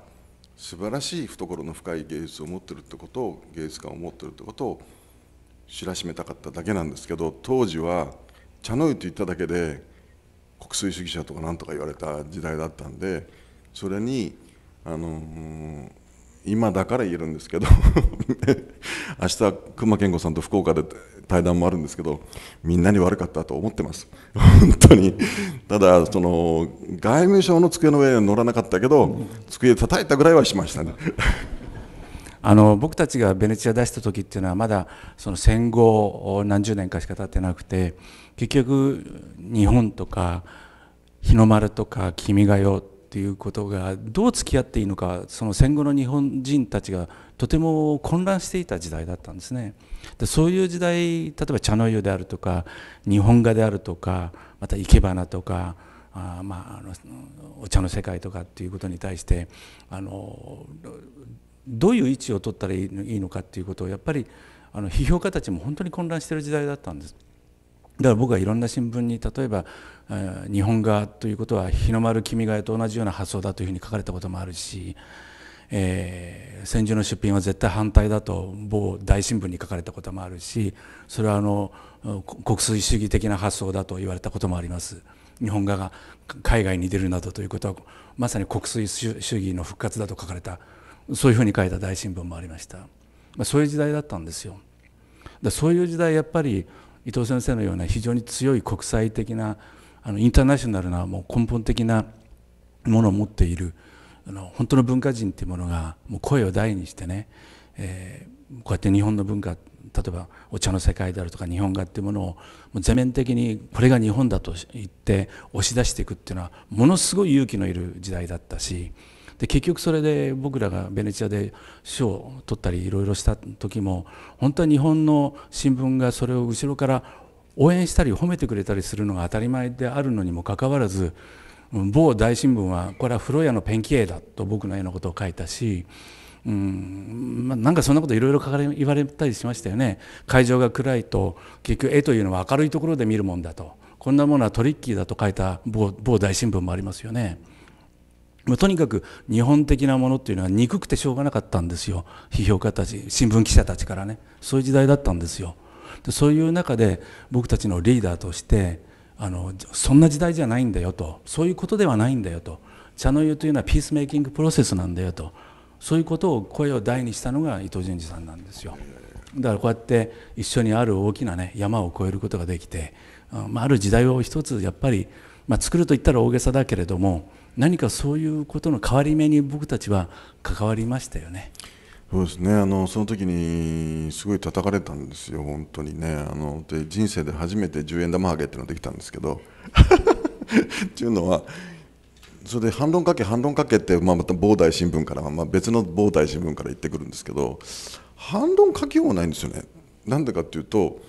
C: 素晴らしい懐の深い芸術を持ってるってことを芸術家を持ってるってことを知らしめたかっただけなんですけど当時は茶の湯と言っただけで国粋主義者とか何とか言われた時代だったんでそれにあのー、今だから言えるんですけど明日隈研吾さんと福岡で対談もあるんですけどみんなに悪かったと思ってます、<laughs> 本当にただその外務省の机の上に乗らなかったけど机叩いたぐらいはしましたね。<laughs> あの僕たちがベネチア出した
A: 時っていうのはまだその戦後何十年かしか経ってなくて結局日本とか日の丸とか君が代っていうことがどう付き合っていいのかその戦後の日本人たちがとても混乱していた時代だったんですね。でそういう時代例えば茶の湯であるとか日本画であるとかまた生け花とかあまあ、あのお茶の世界とかっていうことに対してあのどういう位置を取ったらいいのかっていうことをやっぱりあの批評家たちも本当に混乱してる時代だったんです。だから僕はいろんな新聞に例えば、え日本画ということは日の丸君がえと同じような発想だというふうに書かれたこともあるしえー、戦場の出品は絶対反対だと某大新聞に書かれたこともあるしそれはあの国粋主義的な発想だと言われたこともあります。日本画が海外に出るなどということはまさに国粋主義の復活だと書かれたそういうふうに書いた大新聞もありました、まあ、そういう時代だったんですよだそういう時代やっぱり伊藤先生のような非常に強い国際的なあのインターナショナルなもう根本的なものを持っているあの本当の文化人っていうものがもう声を大にしてね、えー、こうやって日本の文化例えばお茶の世界であるとか日本画っていうものをもう全面的にこれが日本だと言って押し出していくっていうのはものすごい勇気のいる時代だったしで結局それで僕らがベネチアで賞を取ったりいろいろした時も本当は日本の新聞がそれを後ろから応援したり褒めてくれたりするのが当たり前であるのにもかかわらず某大新聞はこれは風呂屋のペンキ絵だと僕の絵のことを書いたし、うんまあ、なんかそんなこといろいろ言われたりしましたよね会場が暗いと結局絵というのは明るいところで見るもんだとこんなものはトリッキーだと書いた某大新聞もありますよね。とにかく日本的なものっていうのは憎くてしょうがなかったんですよ批評家たち新聞記者たちからねそういう時代だったんですよでそういう中で僕たちのリーダーとしてあのそんな時代じゃないんだよとそういうことではないんだよと茶の湯というのはピースメイキングプロセスなんだよとそういうことを声を大にしたのが伊藤潤二さんなんですよだからこうやって一緒にある大きな、ね、山を越えることができて、まあ、ある時代を一つやっぱり、まあ、作ると言ったら大げさだけれども何かそういうことの変わり目に僕たちは関わりましたよね。
C: そうですねあのその時にすごい叩かれたんですよ、本当にねあので人生で初めて10円玉ハゲっていうのができたんですけど。<laughs> っていうのはそれで反論かけ反論かけって、まあ、また某大新聞から、まあ、別の某大新聞から言ってくるんですけど反論かけようがないんですよね。なんでかっていうと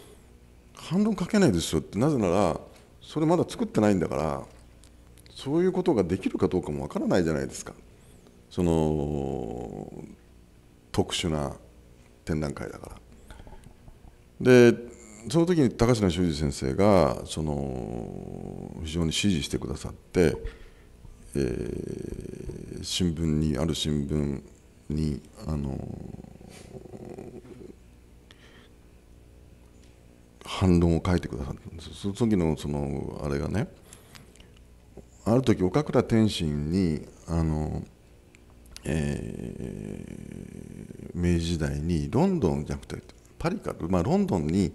C: 反論かけないですよってなぜならそれまだ作ってないんだからそういうことができるかどうかもわからないじゃないですか。その特殊な展覧会だからでその時に高階修二先生がその非常に支持してくださって、えー、新聞にある新聞にあの反論を書いてくださったんですその時のそのあれがねある時岡倉天心にあのえー、明治時代にロンドンじゃなくてパリかまあ、ロンドンに、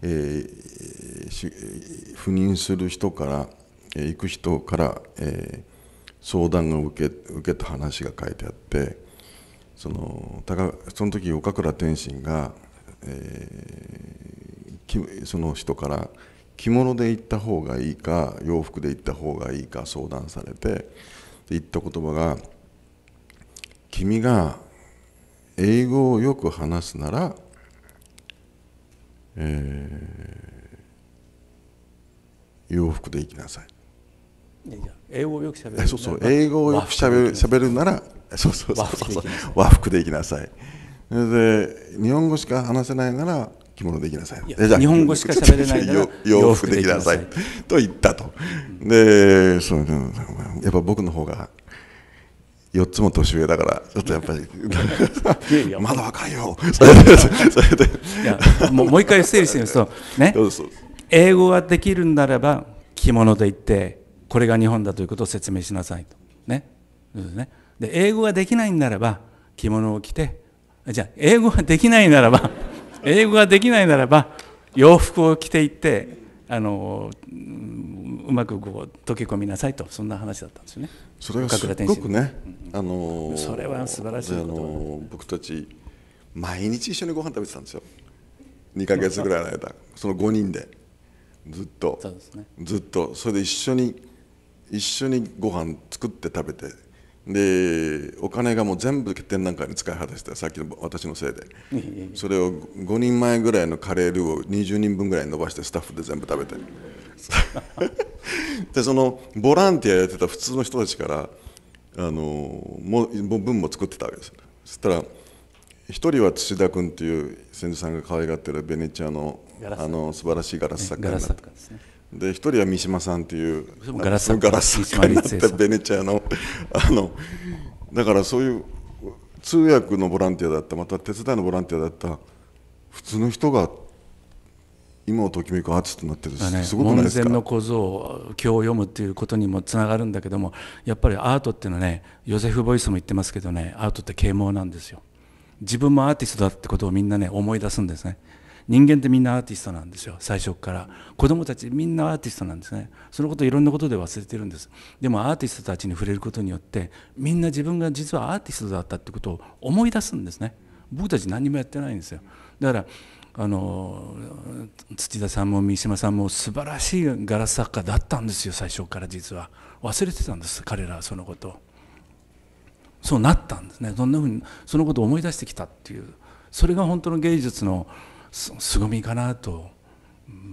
C: えー、赴任する人から、えー、行く人から、えー、相談を受け受けた話が書いてあってその高その時岡倉天心が、えー、その人から着物で行った方がいいか洋服で行った方がいいか相談されて言った言葉が「君が英語をよく話すなら、えー、洋服で行きなさい。英語をよくしゃべるそうそう英語をよくしゃべるしゃべるならそうそう和服で行きなさい。で日本語しか話せないなら着物で行きなさい日本語しか喋れないなら洋服で行きなさいと言ったと、うん、でそうやっぱ僕の方が4つも年上だからちょっとやっぱりいやまだ若いよそれでそれでも
A: う <laughs> もう一回整理してみ
C: ますとね
A: 英語ができるならば着物で行ってこれが日本だということを説明しなさいとねねで英語ができないならば着物を着てじゃあ英語ができないならば英語ができないならば洋服を着ていってあのうまくこう溶け込みなさいとそんな話だったんですよね。それはすごくね、
C: あのー、それは素晴らしいあのー、僕たち毎日一緒にご飯食べてたんですよ。2か月ぐらいの間、その5人でずっと、ね、ずっとそれで一緒に一緒にご飯作って食べてでお金がもう全部欠点なんかに使い果たしてさっきの私のせいでそれを5人前ぐらいのカレールーを20人分ぐらい伸ばしてスタッフで全部食べてで <laughs> そのボランティアやってた普通の人たちからあのも文も作ってたわけですそしたら一人は土田君っていう千住さんが可愛がってるベネチアのあの素晴らしいガラス作家になった、ね、で一人は三島さんっていうガラス作家になったベネチアのあのだからそういう通訳のボランティアだったまた手伝いのボランティアだった普通の人が今をときめくアーティストになってるし、ね、すごくないですか門前の
A: 小僧を今日読むっていうことにもつながるんだけどもやっぱりアートっていうのはねヨセフ・ボイスも言ってますけどねアートって啓蒙なんですよ自分もアーティストだってことをみんなね思い出すんですね人間ってみんなアーティストなんですよ最初から子供たちみんなアーティストなんですねそのこといろんなことで忘れてるんですでもアーティストたちに触れることによってみんな自分が実はアーティストだったってことを思い出すんですね僕たち何もやってないんですよだからあの土田さんも三島さんも素晴らしいガラス作家だったんですよ最初から実は忘れてたんです彼らはそのことそうなったんですねそんなふうにそのことを思い出してきたっていうそれが本当の芸術の凄みかなと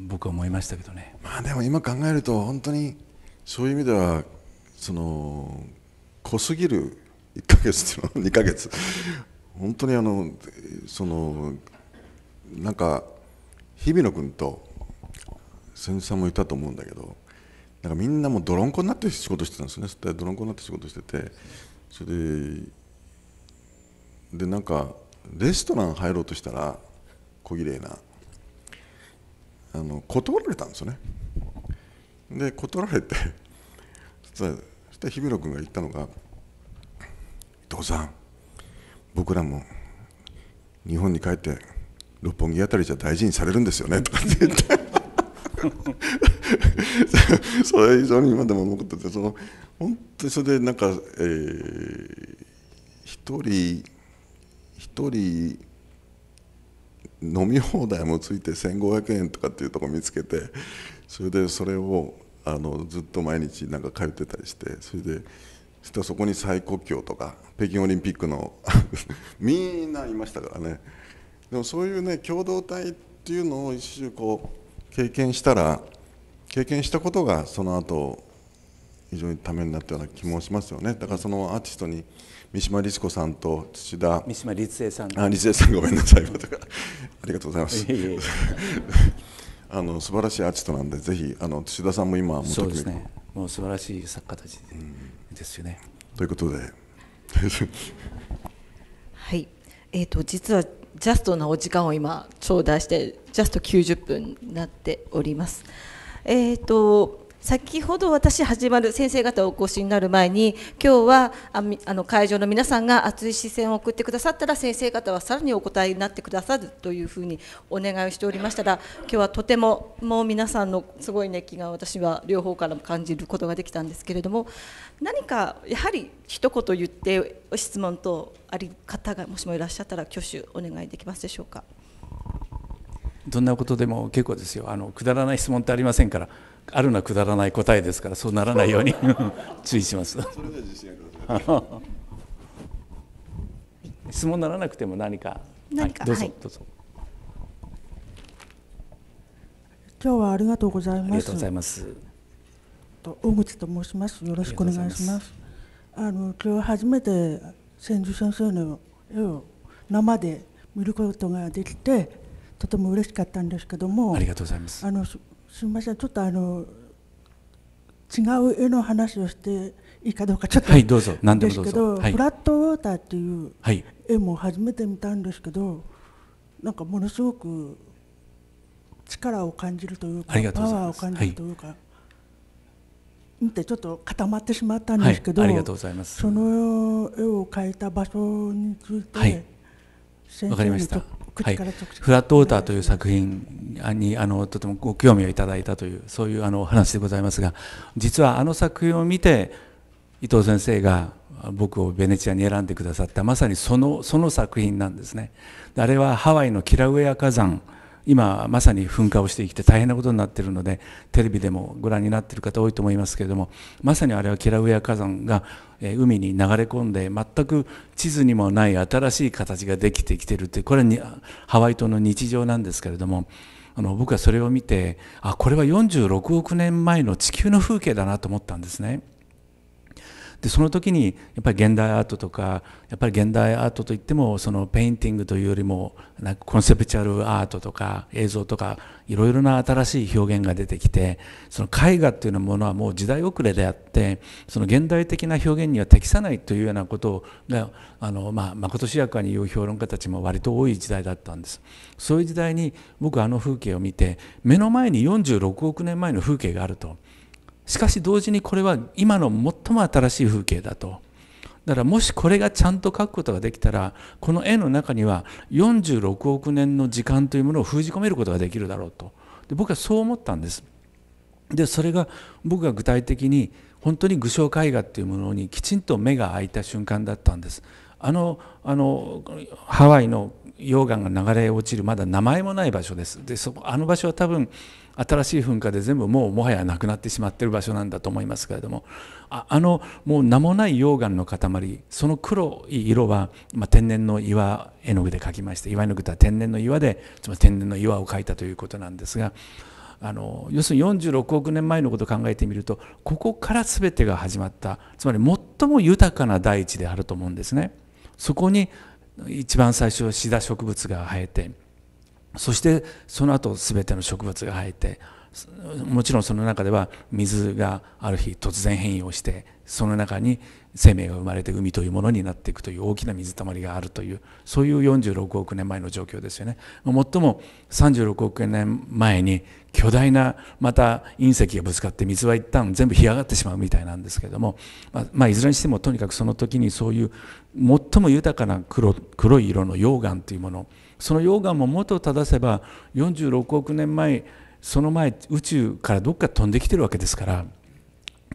A: 僕は思いましたけどねまあでも今考え
C: ると本当にそういう意味ではその濃すぎる1ヶ月っていうのは2ヶ月本当にあのそのなんか日比野君と先生さんもいたと思うんだけどなんかみんなもう泥んこになって仕事してたんですねで泥んこになって仕事しててそれででなんかレストラン入ろうとしたら小綺麗なあの断られたんですよねで断られてそしたら日比野君が言ったのが「伊藤さん僕らも日本に帰って六本木あたりじゃ大事にされるんですよねとかって言ってそれ以上に今でも残っててその本当にそれでなんか、えー、一人一人飲み放題もついて1500円とかっていうとこ見つけてそれでそれをあのずっと毎日なんか通ってたりしてそれでそしたらそこに最古境とか北京オリンピックの <laughs> みんないましたからね。でもそういうね共同体っていうのを一種こう経験したら経験したことがその後非常にためになったような気もしますよねだからそのアーティストに三島律子さんと土田三島律恵さんあ律恵さんごめんなさい <laughs> ありがとうございます <laughs> あの素晴らしいアーティストなんでぜひあの土田さんも今もそうですね
A: もう素晴らしい作家たちですよね、
C: うん、ということで
B: はいえーと、と実はジャストなお時間を今頂戴してジャスト90分になっております。えーと、先ほど私始まる先生方をお越しになる前に今日はあの会場の皆さんが熱い視線を送ってくださったら先生方はさらにお答えになってくださるというふうにお願いをしておりましたら今日はとてももう皆さんのすごい熱気が私は両方からも感じることができたんですけれども何かやはり一言言って質問とあり方がもしもいらっしゃったら挙手お願いできますでしょうか
A: どんなことでも結構ですよあのくだらない質問ってありませんからあるのはくだらない答えですからそうならないように <laughs> 注意します質問ならなくても何か何か、はい、どうぞ、はい、どうぞ
D: 今日はありがとうございますありがとうござ
A: います
D: と大口と申します。よろしくお願いします。あの今日初めて千住先生の絵を生で見ることができてとても嬉しかったんですけどもありがとうございますあのすみませんちょっとあの
A: 違う絵の話をしていいかどうかちょっとはいどうぞ何でもどうぞ、はい、フラットウォーターっていう絵も初めて見たんですけど、はい、なんかものすごく力を感じるというかパワーを感じるというか、はい見てちょっと固まってしまったんですけど、はい、ありがとうございますその絵を描いた場所について、はい、わかりました。はい、フラットウォーターという作品にあのとてもご興味をいただいたというそういうあのお話でございますが実はあの作品を見て伊藤先生が僕をベネチアに選んでくださったまさにそのその作品なんですね。あれはハワイのキラウエア火山今まさに噴火をしてきて大変なことになっているのでテレビでもご覧になっている方多いと思いますけれどもまさにあれはキラウエア火山が海に流れ込んで全く地図にもない新しい形ができてきているというこれはハワイ島の日常なんですけれどもあの僕はそれを見てあこれは46億年前の地球の風景だなと思ったんですね。でその時にやっぱり現代アートとかやっぱり現代アートといってもそのペインティングというよりもなんかコンセプチュアルアートとか映像とかいろいろな新しい表現が出てきてその絵画というものはもう時代遅れであってその現代的な表現には適さないというようなことがあの、まあ、まことしやかに言う評論家たちも割と多い時代だったんですそういう時代に僕あの風景を見て目の前に46億年前の風景があると。しかし同時にこれは今の最も新しい風景だと。だからもしこれがちゃんと書くことができたらこの絵の中には46億年の時間というものを封じ込めることができるだろうとで僕はそう思ったんですでそれが僕が具体的に本当に具象絵画っていうものにきちんと目が開いた瞬間だったんですあのあのハワイの溶岩が流れ落ちるまだ名前もない場所ですでそあの場所は多分新しい噴火で全部もうもはやなくなってしまってる場所なんだと思いますけれどもああのもう名もない溶岩の塊その黒い色は、まあ、天然の岩絵の具で描きまして岩絵の具とは天然の岩でつまり天然の岩を描いたということなんですがあの要するに46億年前のことを考えてみるとここから全てが始まったつまり最も豊かな大地であると思うんですね。そこに一番最初シダ植物が生えてそしてその後全ての植物が生えてもちろんその中では水がある日突然変異をしてその中に生命が生まれて海というものになっていくという大きな水たまりがあるというそういう46億年前の状況ですよね。もっとも36億年前に巨大なまた隕石がぶつかって水は一旦全部干上がってしまうみたいなんですけれども、まあ、まあ、いずれにしてもとにかくその時にそういう最も豊かな黒黒い色の溶岩というものその溶岩も元を正せば46億年前その前宇宙からどっか飛んできてるわけですから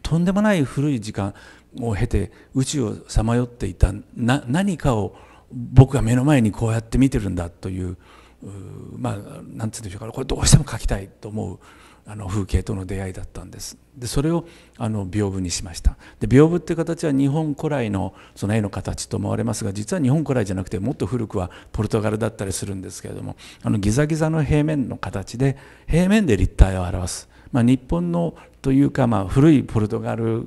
A: とんでもない古い時間を経て宇宙をさまよっていた何かを僕が目の前にこうやって見てるんだというまあ何て言うんでしょうかこれどうしても描きたいと思うあの風景との出会いだったんですでそれをあの屏風にしましたで屏風って形は日本古来のその絵の形と思われますが実は日本古来じゃなくてもっと古くはポルトガルだったりするんですけれどもあのギザギザの平面の形で平面で立体を表す、まあ、日本のというか、まあ、古いポルトガル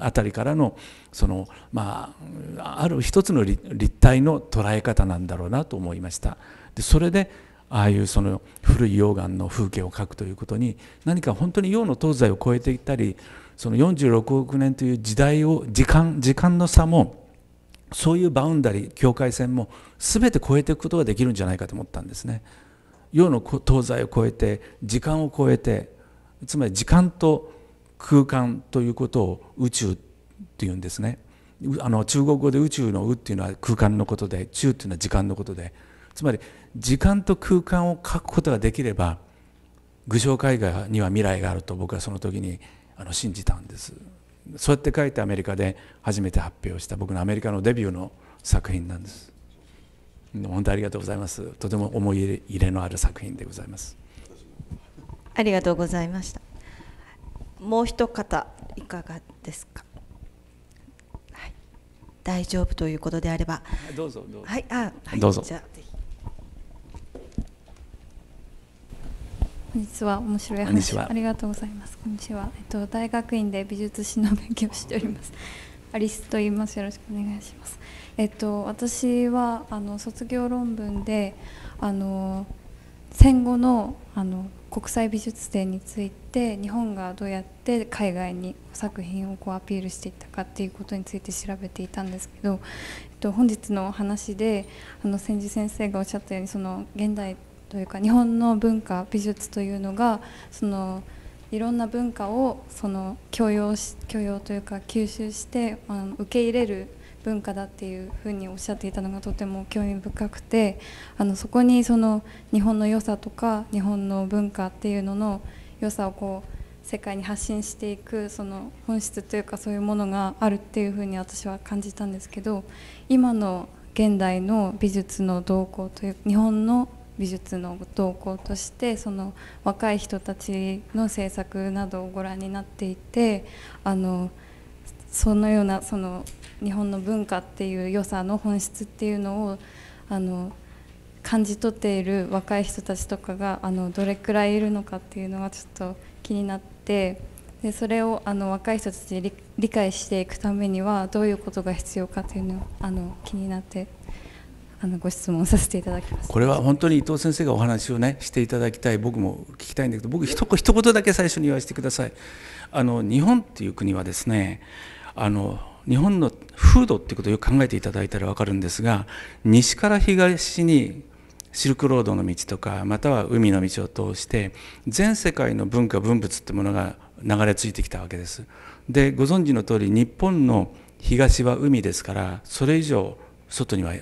A: あたりからのその、まあ、ある一つの立体の捉え方なんだろうなと思いました。でそれでああいうその古い溶岩の風景を描くということに何か本当に洋の東西を超えていったりその46億年という時代を時間時間の差もそういうバウンダリー境界線も全て超えていくことができるんじゃないかと思ったんですね。洋の東西を超えて時間を超えてつまり時間と空間ということを宇宙っていうんですねあの中国語で宇宙の「宇」っていうのは空間のことで「宙」っていうのは時間のことでつまり時間と空間を書くことができれば具象絵画には未来があると僕はその時にあの信じたんですそうやって書いてアメリカで初めて発表した僕のアメリカのデビューの作品なんです本当ありがとうございますとても思い入れのある作品でございます
B: ありがとうございましたもう一方いかがですか、はい、大丈夫ということであればどうぞはいあ、はい、どうぞじゃあぜひ
D: 本日は面白い話はありがとうございますこんにちはえっと大学院で美術史の勉強をしておりますアリスと言いますよろしくお願いしますえっと私はあの卒業論文であの戦後のあの国際美術展について日本がどうやって海外に作品をこうアピールしていったかっていうことについて調べていたんですけど、えっと、本日の話であの千住先生がおっしゃったようにその現代というか日本の文化美術というのがそのいろんな文化をその許容し許容というか吸収してあの受け入れる文化だっていうふうにおっしゃっていたのがとても興味深くてあのそこにその日本の良さとか日本の文化っていうのの良さをこう世界に発信していくその本質というかそういうものがあるっていうふうに私は感じたんですけど今の現代の美術の動向という日本の美術の動向としてその若い人たちの制作などをご覧になっていてあのそのようなその日本の文化っていう良さの本質っていうのをあの感じ取っている若い人たちとかがあのどれくらいいるのかっていうのがちょっと気になってでそれをあの若い人たちに理解していくためにはどういうことが必要かというのをあの気になってあのご質問させていただきます
A: これは本当に伊藤先生がお話をねしていただきたい僕も聞きたいんだけど僕一言だけ最初に言わせてくださいあの日本っていう国はですねあの日本の風土っていうことをよく考えていただいたら分かるんですが西から東にシルクロードの道とかまたは海の道を通して全世界の文化文物ってものが流れ着いてきたわけです。でご存知の通り日本の東は海ですからそれ以上外には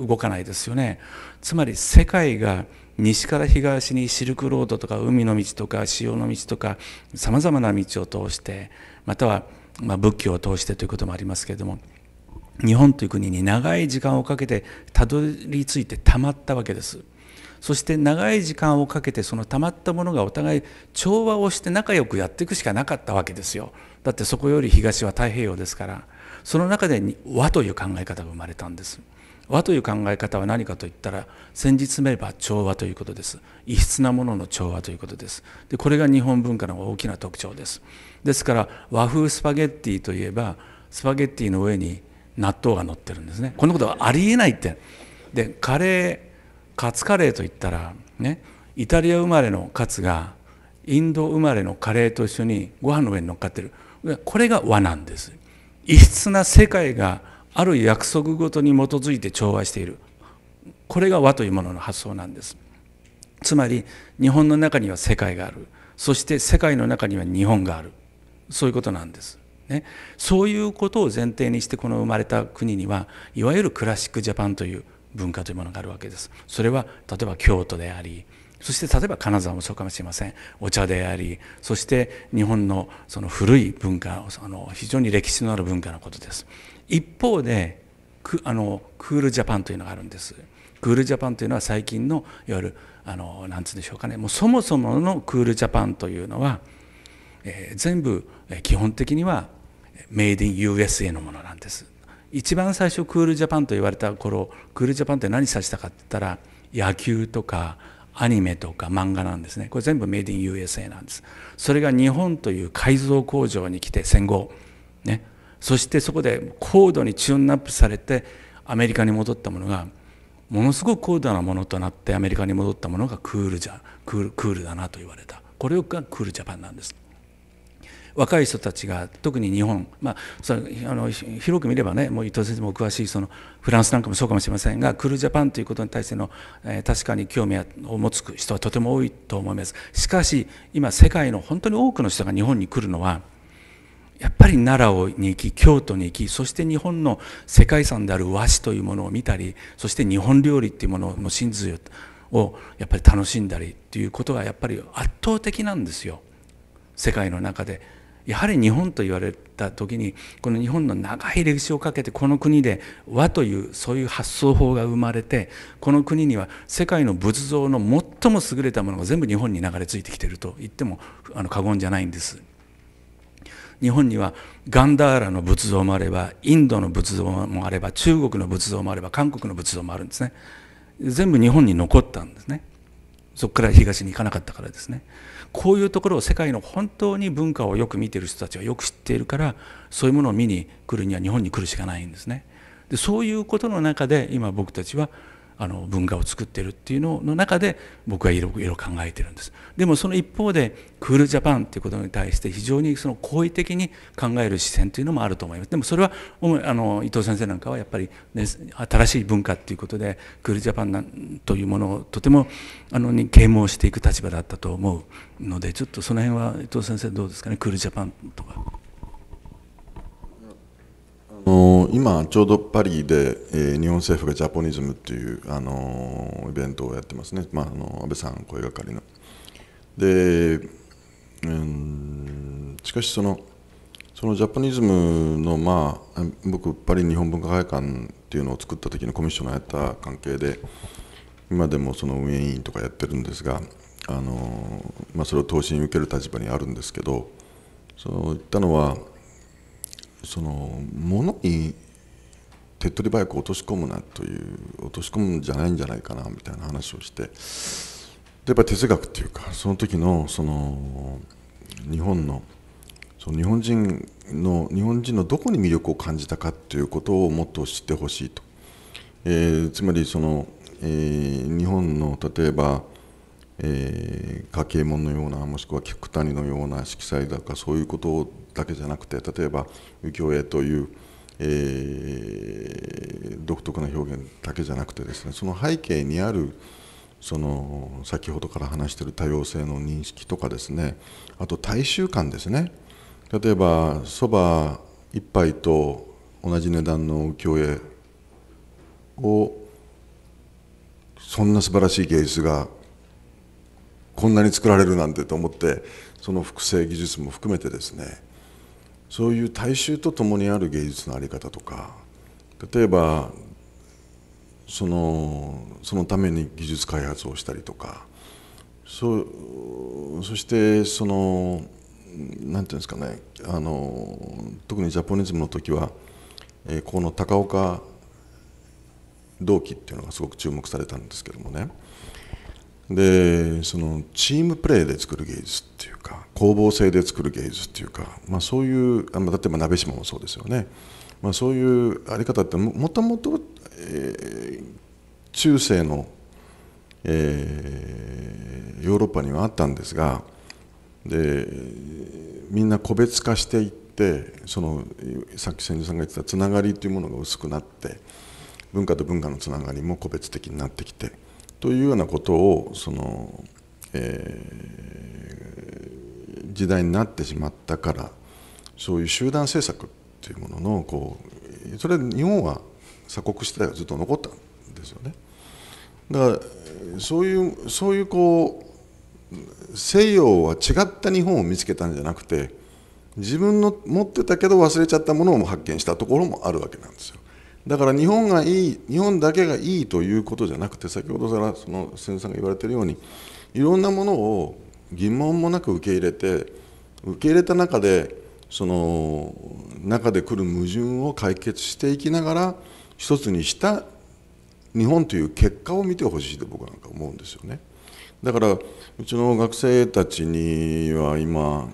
A: 動かないですよねつまり世界が西から東にシルクロードとか海の道とか潮の道とかさまざまな道を通してまたはま仏教を通してということもありますけれども日本という国に長い時間をかけてたどり着いてたまったわけですそして長い時間をかけてそのたまったものがお互い調和をして仲良くやっていくしかなかったわけですよだってそこより東は太平洋ですからその中で和という考え方が生まれたんです。和という考え方は何かといったら先日めれば調和ということです異質なものの調和ということですでこれが日本文化の大きな特徴ですですから和風スパゲッティといえばスパゲッティの上に納豆が乗ってるんですねこんなことはありえないってでカレーカツカレーといったらねイタリア生まれのカツがインド生まれのカレーと一緒にご飯の上に乗っかってるこれが和なんです異質な世界がある約束ごとに基づいて調和しているこれが和というものの発想なんですつまり日本の中には世界があるそして世界の中には日本があるそういうことなんです、ね、そういうことを前提にしてこの生まれた国にはいわゆるクラシックジャパンという文化というものがあるわけですそれは例えば京都でありそして例えば金沢もそうかもしれませんお茶でありそして日本のその古い文化あの非常に歴史のある文化のことです一方でクあのクールジャパンというのがあるんです。クールジャパンというのは最近のいわゆるあのなつうんでしょうかねもうそもそものクールジャパンというのは、えー、全部、え基本的にはメイディン USA のものなんです一番最初クールジャパンと言われた頃クールジャパンって何指したかって言ったら野球とかアニメとか漫画なんですねこれ全部メイディン USA なんですそれが日本という改造工場に来て戦後ねそしてそこで高度にチューンナップされてアメリカに戻ったものがものすごく高度なものとなってアメリカに戻ったものがクールじゃクールクールだなと言われたこれがクールジャパンなんです。若い人たちが特に日本、まあ、そあの広く見ればねもう伊藤先生も詳しいそのフランスなんかもそうかもしれませんがクールジャパンということに対しての、えー、確かに興味を持つ人はとても多いと思いますしかし今世界の本当に多くの人が日本に来るのはやっぱり奈良に行き京都に行きそして日本の世界遺産である和紙というものを見たりそして日本料理っていうものの真髄をやっぱり楽しんだりっていうことがやっぱり圧倒的なんですよ世界の中で。やはり日本と言われた時にこの日本の長い歴史をかけてこの国で和というそういう発想法が生まれてこの国には世界の仏像の最も優れたものが全部日本に流れ着いてきていると言ってもあの過言じゃないんです。日本にはガンダーラの仏像もあればインドの仏像もあれば中国の仏像もあれば韓国の仏像もあるんですね全部日本に残ったんですねそこから東に行かなかったからですねこういうところを世界の本当に文化をよく見てる人たちはよく知っているからそういうものを見に来るには日本に来るしかないんですねでそういうことの中で今僕たちはあの文化を作ってるっていうのの中で僕はいろいろ考えてるんですでもその一方でクールジャパンっていうことに対して非常にその好意的に考える視線というのもあると思いますでもそれはあの伊藤先生なんかはやっぱり、ね、新しい文化っていうことでクールジャパンというものをとてもあのに啓蒙していく立場だったと思うのでちょっとその辺は伊藤先生どうですかねクールジャパンとか。
C: の今、ちょうどパリで、えー、日本政府がジャポニズムっていう、あのイベントをやってますね、まあ、あの安倍さん声がかりの。で、うん、しかしその、そのジャポニズムの、まあ、僕、パリ日本文化会館っていうのを作った時のコミッショナーやった関係で、今でもその運営委員とかやってるんですが、あのまあ、それを投資に受ける立場にあるんですけど、そういったのは、その物に手っ取り早く落とし込むなという落とし込むんじゃないんじゃないかなみたいな話をしてでやっぱり哲学っていうかその時のその日本のその日本人の日本人のどこに魅力を感じたかっていうことをもっと知ってほしいと、えー、つまりその、えー、日本の例えばえー、家計門のようなもしくは菊谷のような色彩だかそういうことだけじゃなくて例えば浮世絵という、えー、独特な表現だけじゃなくてですねその背景にあるその先ほどから話している多様性の認識とかですねあと大衆感ですね例えばそば1杯と同じ値段の浮世絵をそんな素晴らしい芸術がこんなに作られるなんてと思ってその複製技術も含めてですねそういう大衆と共にある芸術の在り方とか例えばそのそのために技術開発をしたりとかそそしてその何て言うんですかねあの特にジャポニズムの時は、えー、この高岡同期っていうのがすごく注目されたんですけどもね。でそのチームプレーで作る芸術っていうか攻防性で作る芸術っていうか、まあ、そういうあ例えば鍋島もそうですよね、まあ、そういうあり方ってもともと、えー、中世の、えー、ヨーロッパにはあったんですがでみんな個別化していってそのさっき千住さんが言ってたつながりというものが薄くなって文化と文化のつながりも個別的になってきて。というようなことをその、えー、時代になってしまったからそういう集団政策というもののこうそれ日本は鎖国してたよずっと残ったんですよね。だからそういうそういうこう西洋は違った日本を見つけたんじゃなくて自分の持ってたけど忘れちゃったものを発見したところもあるわけなんですよ。だから日本がいい日本だけがいいということじゃなくて先ほどからその先生さんが言われているようにいろんなものを疑問もなく受け入れて受け入れた中でその中で来る矛盾を解決していきながら一つにした日本という結果を見てほしいと僕なんか思うんですよね。だからうちの学生たちには今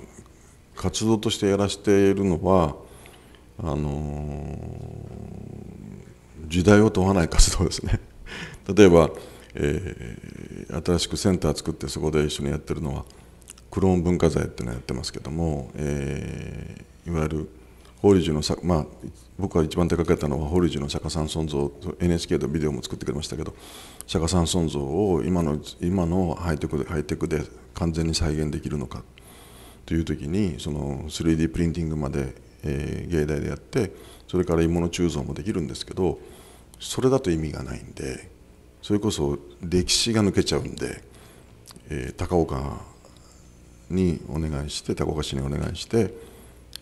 C: 活動としてやらせているのはあの時代を問わない活動ですね <laughs> 例えば、えー、新しくセンター作ってそこで一緒にやってるのはクローン文化財っていうのをやってますけども、えー、いわゆる法律のさ、まあ、僕が一番手掛けたのは法律の釈迦さん尊像 NHK でビデオも作ってくれましたけど釈迦さん尊像を今の今のハイテクでハイテクで完全に再現できるのかという時にその 3D プリンティングまで、えー、芸大でやってそれから鋳物鋳造もできるんですけどそれだと意味がないんでそれこそ歴史が抜けちゃうんで、えー、高岡にお願いして高岡市にお願いして、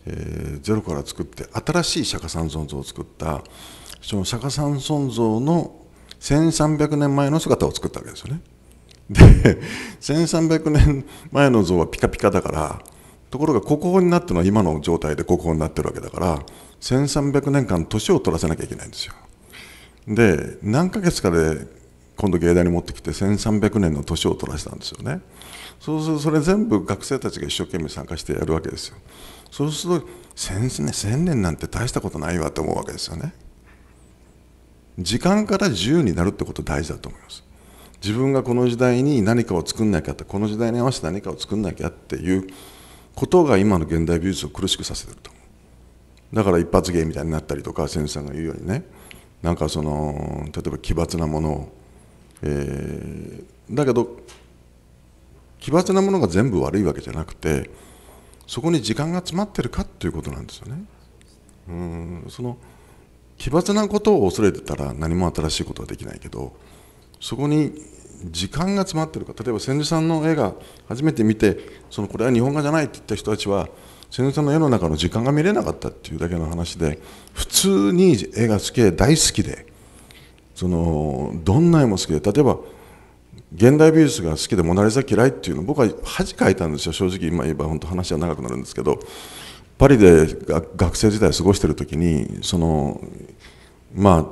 C: えー、ゼロから作って新しい釈迦三尊像を作ったその釈迦三尊像の1300年前の姿を作ったわけですよね。で1300年前の像はピカピカだからところが国宝になっるのは今の状態で国宝になってるわけだから1300年間年を取らせなきゃいけないんですよ。で何ヶ月かで今度芸大に持ってきて1300年の年を取らせたんですよねそうするとそれ全部学生たちが一生懸命参加してやるわけですよそうすると1000年 ,1000 年なんて大したことないわと思うわけですよね時間から自由になるってこと大事だと思います自分がこの時代に何かを作んなきゃってこの時代に合わせて何かを作んなきゃっていうことが今の現代美術を苦しくさせてるとだから一発芸みたいになったりとか先生さんが言うようにねなんかその例えば奇抜なものを、えー、だけど奇抜なものが全部悪いわけじゃなくてそこに時間が詰まってるかっていうことなんですよね。うんその奇抜なことを恐れてたら何も新しいことはできないけどそこに時間が詰まってるか例えば千住さんの絵が初めて見てそのこれは日本画じゃないって言った人たちは千生さんの絵の中の時間が見れなかったっていうだけの話で普通に絵が好きで大好きでそのどんな絵も好きで例えば現代美術が好きで「モナ・リザ」嫌いっていうの僕は恥かいたんですよ正直今言えば本当話は長くなるんですけどパリで学生時代過ごしてる時にそのま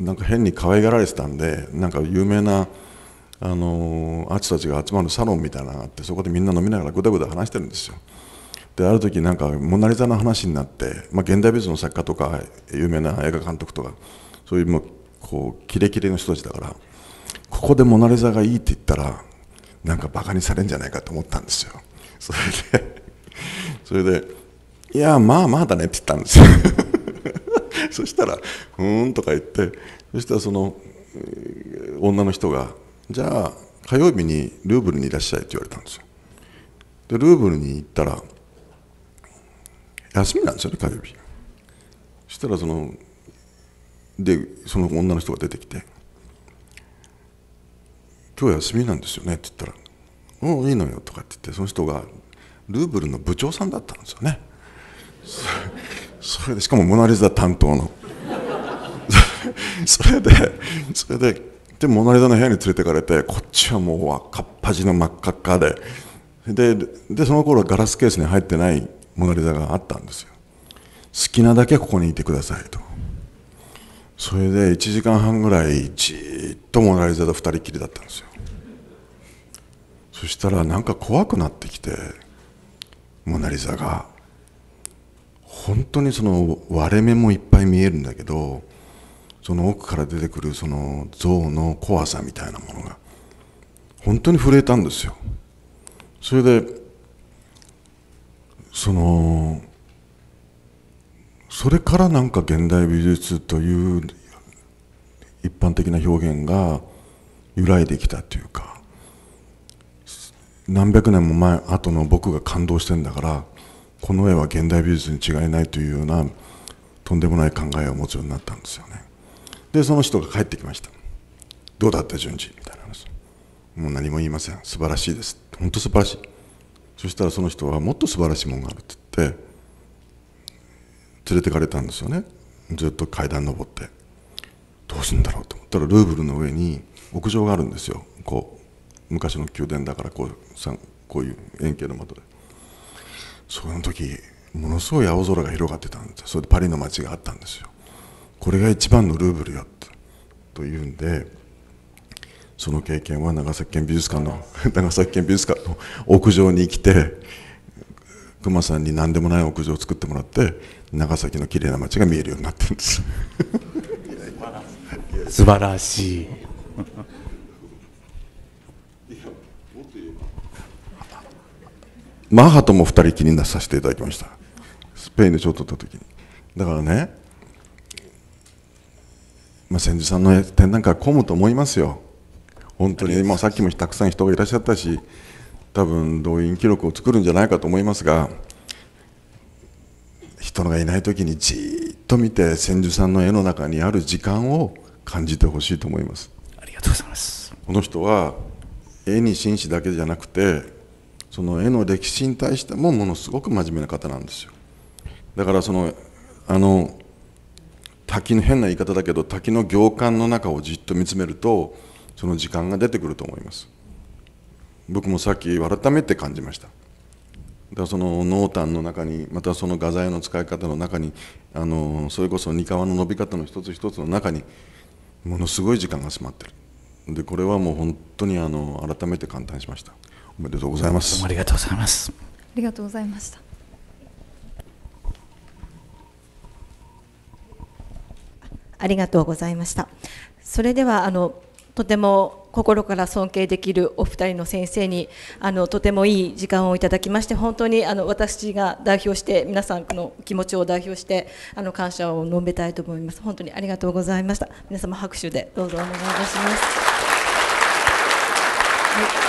C: あなんか変に可愛がられてたんでなんか有名なあのアーチたちが集まるサロンみたいなのがあってそこでみんな飲みながらぐだぐだ話してるんですよ。である時なんか「モナ・リザ」の話になって、まあ、現代美術の作家とか有名な映画監督とかそういうもうこうキレキレの人たちだからここで「モナ・リザ」がいいって言ったらなんかバカにされるんじゃないかと思ったんですよ <laughs> それでそれで「いやまあまあだね」って言ったんですよ <laughs> そしたら「ふーん」とか言ってそしたらその女の人が「じゃあ火曜日にルーブルにいらっしゃい」って言われたんですよでルーブルに行ったら「休みなんですよね火曜日そしたらそのでその女の人が出てきて「今日休みなんですよね」って言ったら「おういいのよ」とかって言ってその人がルーブルの部長さんだったんですよねそれでしかも「モナ・リザ」担当のそれでそれででモナ・リザの部屋に連れてかれてこっちはもうかっ端の真っ赤っかでででその頃ガラスケースに入ってないモナリザがあったんですよ好きなだけここにいてくださいとそれで1時間半ぐらいじーっとモナリザと2人きりだったんですよそしたらなんか怖くなってきてモナリザが本当にその割れ目もいっぱい見えるんだけどその奥から出てくるその像の怖さみたいなものが本当に震えたんですよそれでそのそれからなんか現代美術という一般的な表現が揺らいできたというか何百年も前後の僕が感動してんだからこの絵は現代美術に違いないというようなとんでもない考えを持つようになったんですよねでその人が帰ってきました「どうだった順次」みたいな話もう何も言いません素晴らしいです本当素晴らしいそしたらその人はもっと素晴らしいものがあるって言って連れてかれたんですよねずっと階段登ってどうするんだろうと思ったらルーブルの上に屋上があるんですよこう昔の宮殿だからこうこういう円形の窓でその時ものすごい青空が広がってたんですそれでパリの街があったんですよこれが一番のルーブルよというんでその経験は長崎県美術館の <laughs> 長崎県美術館の屋上に来て熊さんに何でもない屋上を作ってもらって長崎の綺麗な街が見えるようになってるんです <laughs> 素晴らしいマハとも2人きりにさせていただきましたスペインでちょっとった時にだからね、まあ、千住さんの展覧会混むと思いますよ本当に、まあ、さっきもたくさん人がいらっしゃったし、多分動員記録を作るんじゃないかと思いますが、人がいないときにじっと見て、千住さんの絵の中にある時間を感じてほしいと思います。ありがとうございます。この人は絵に真摯だけじゃなくて、その絵の歴史に対してもものすごく真面目な方なんですよ。だからそのあの滝の変な言い方だけど滝の行間の中をじっと見つめるとその時間が出てくると思います僕もさっき改めて感じましただからその濃淡の中にまたその画材の使い方の中にあのそれこそかわの伸び方の一つ一つの中にものすごい時間が詰まってるでこれはもう本当にあの改めて感嘆しましたおめでとうございますありがとうございます
D: ありがとうございました
B: ありがとうございましたそれではあのとても心から尊敬できるお二人の先生にあのとてもいい時間をいただきまして本当にあの私が代表して皆さんの気持ちを代表してあの感謝を述べたいと思います本当にありがとうございました皆様拍手でどうぞお願いいたします、はい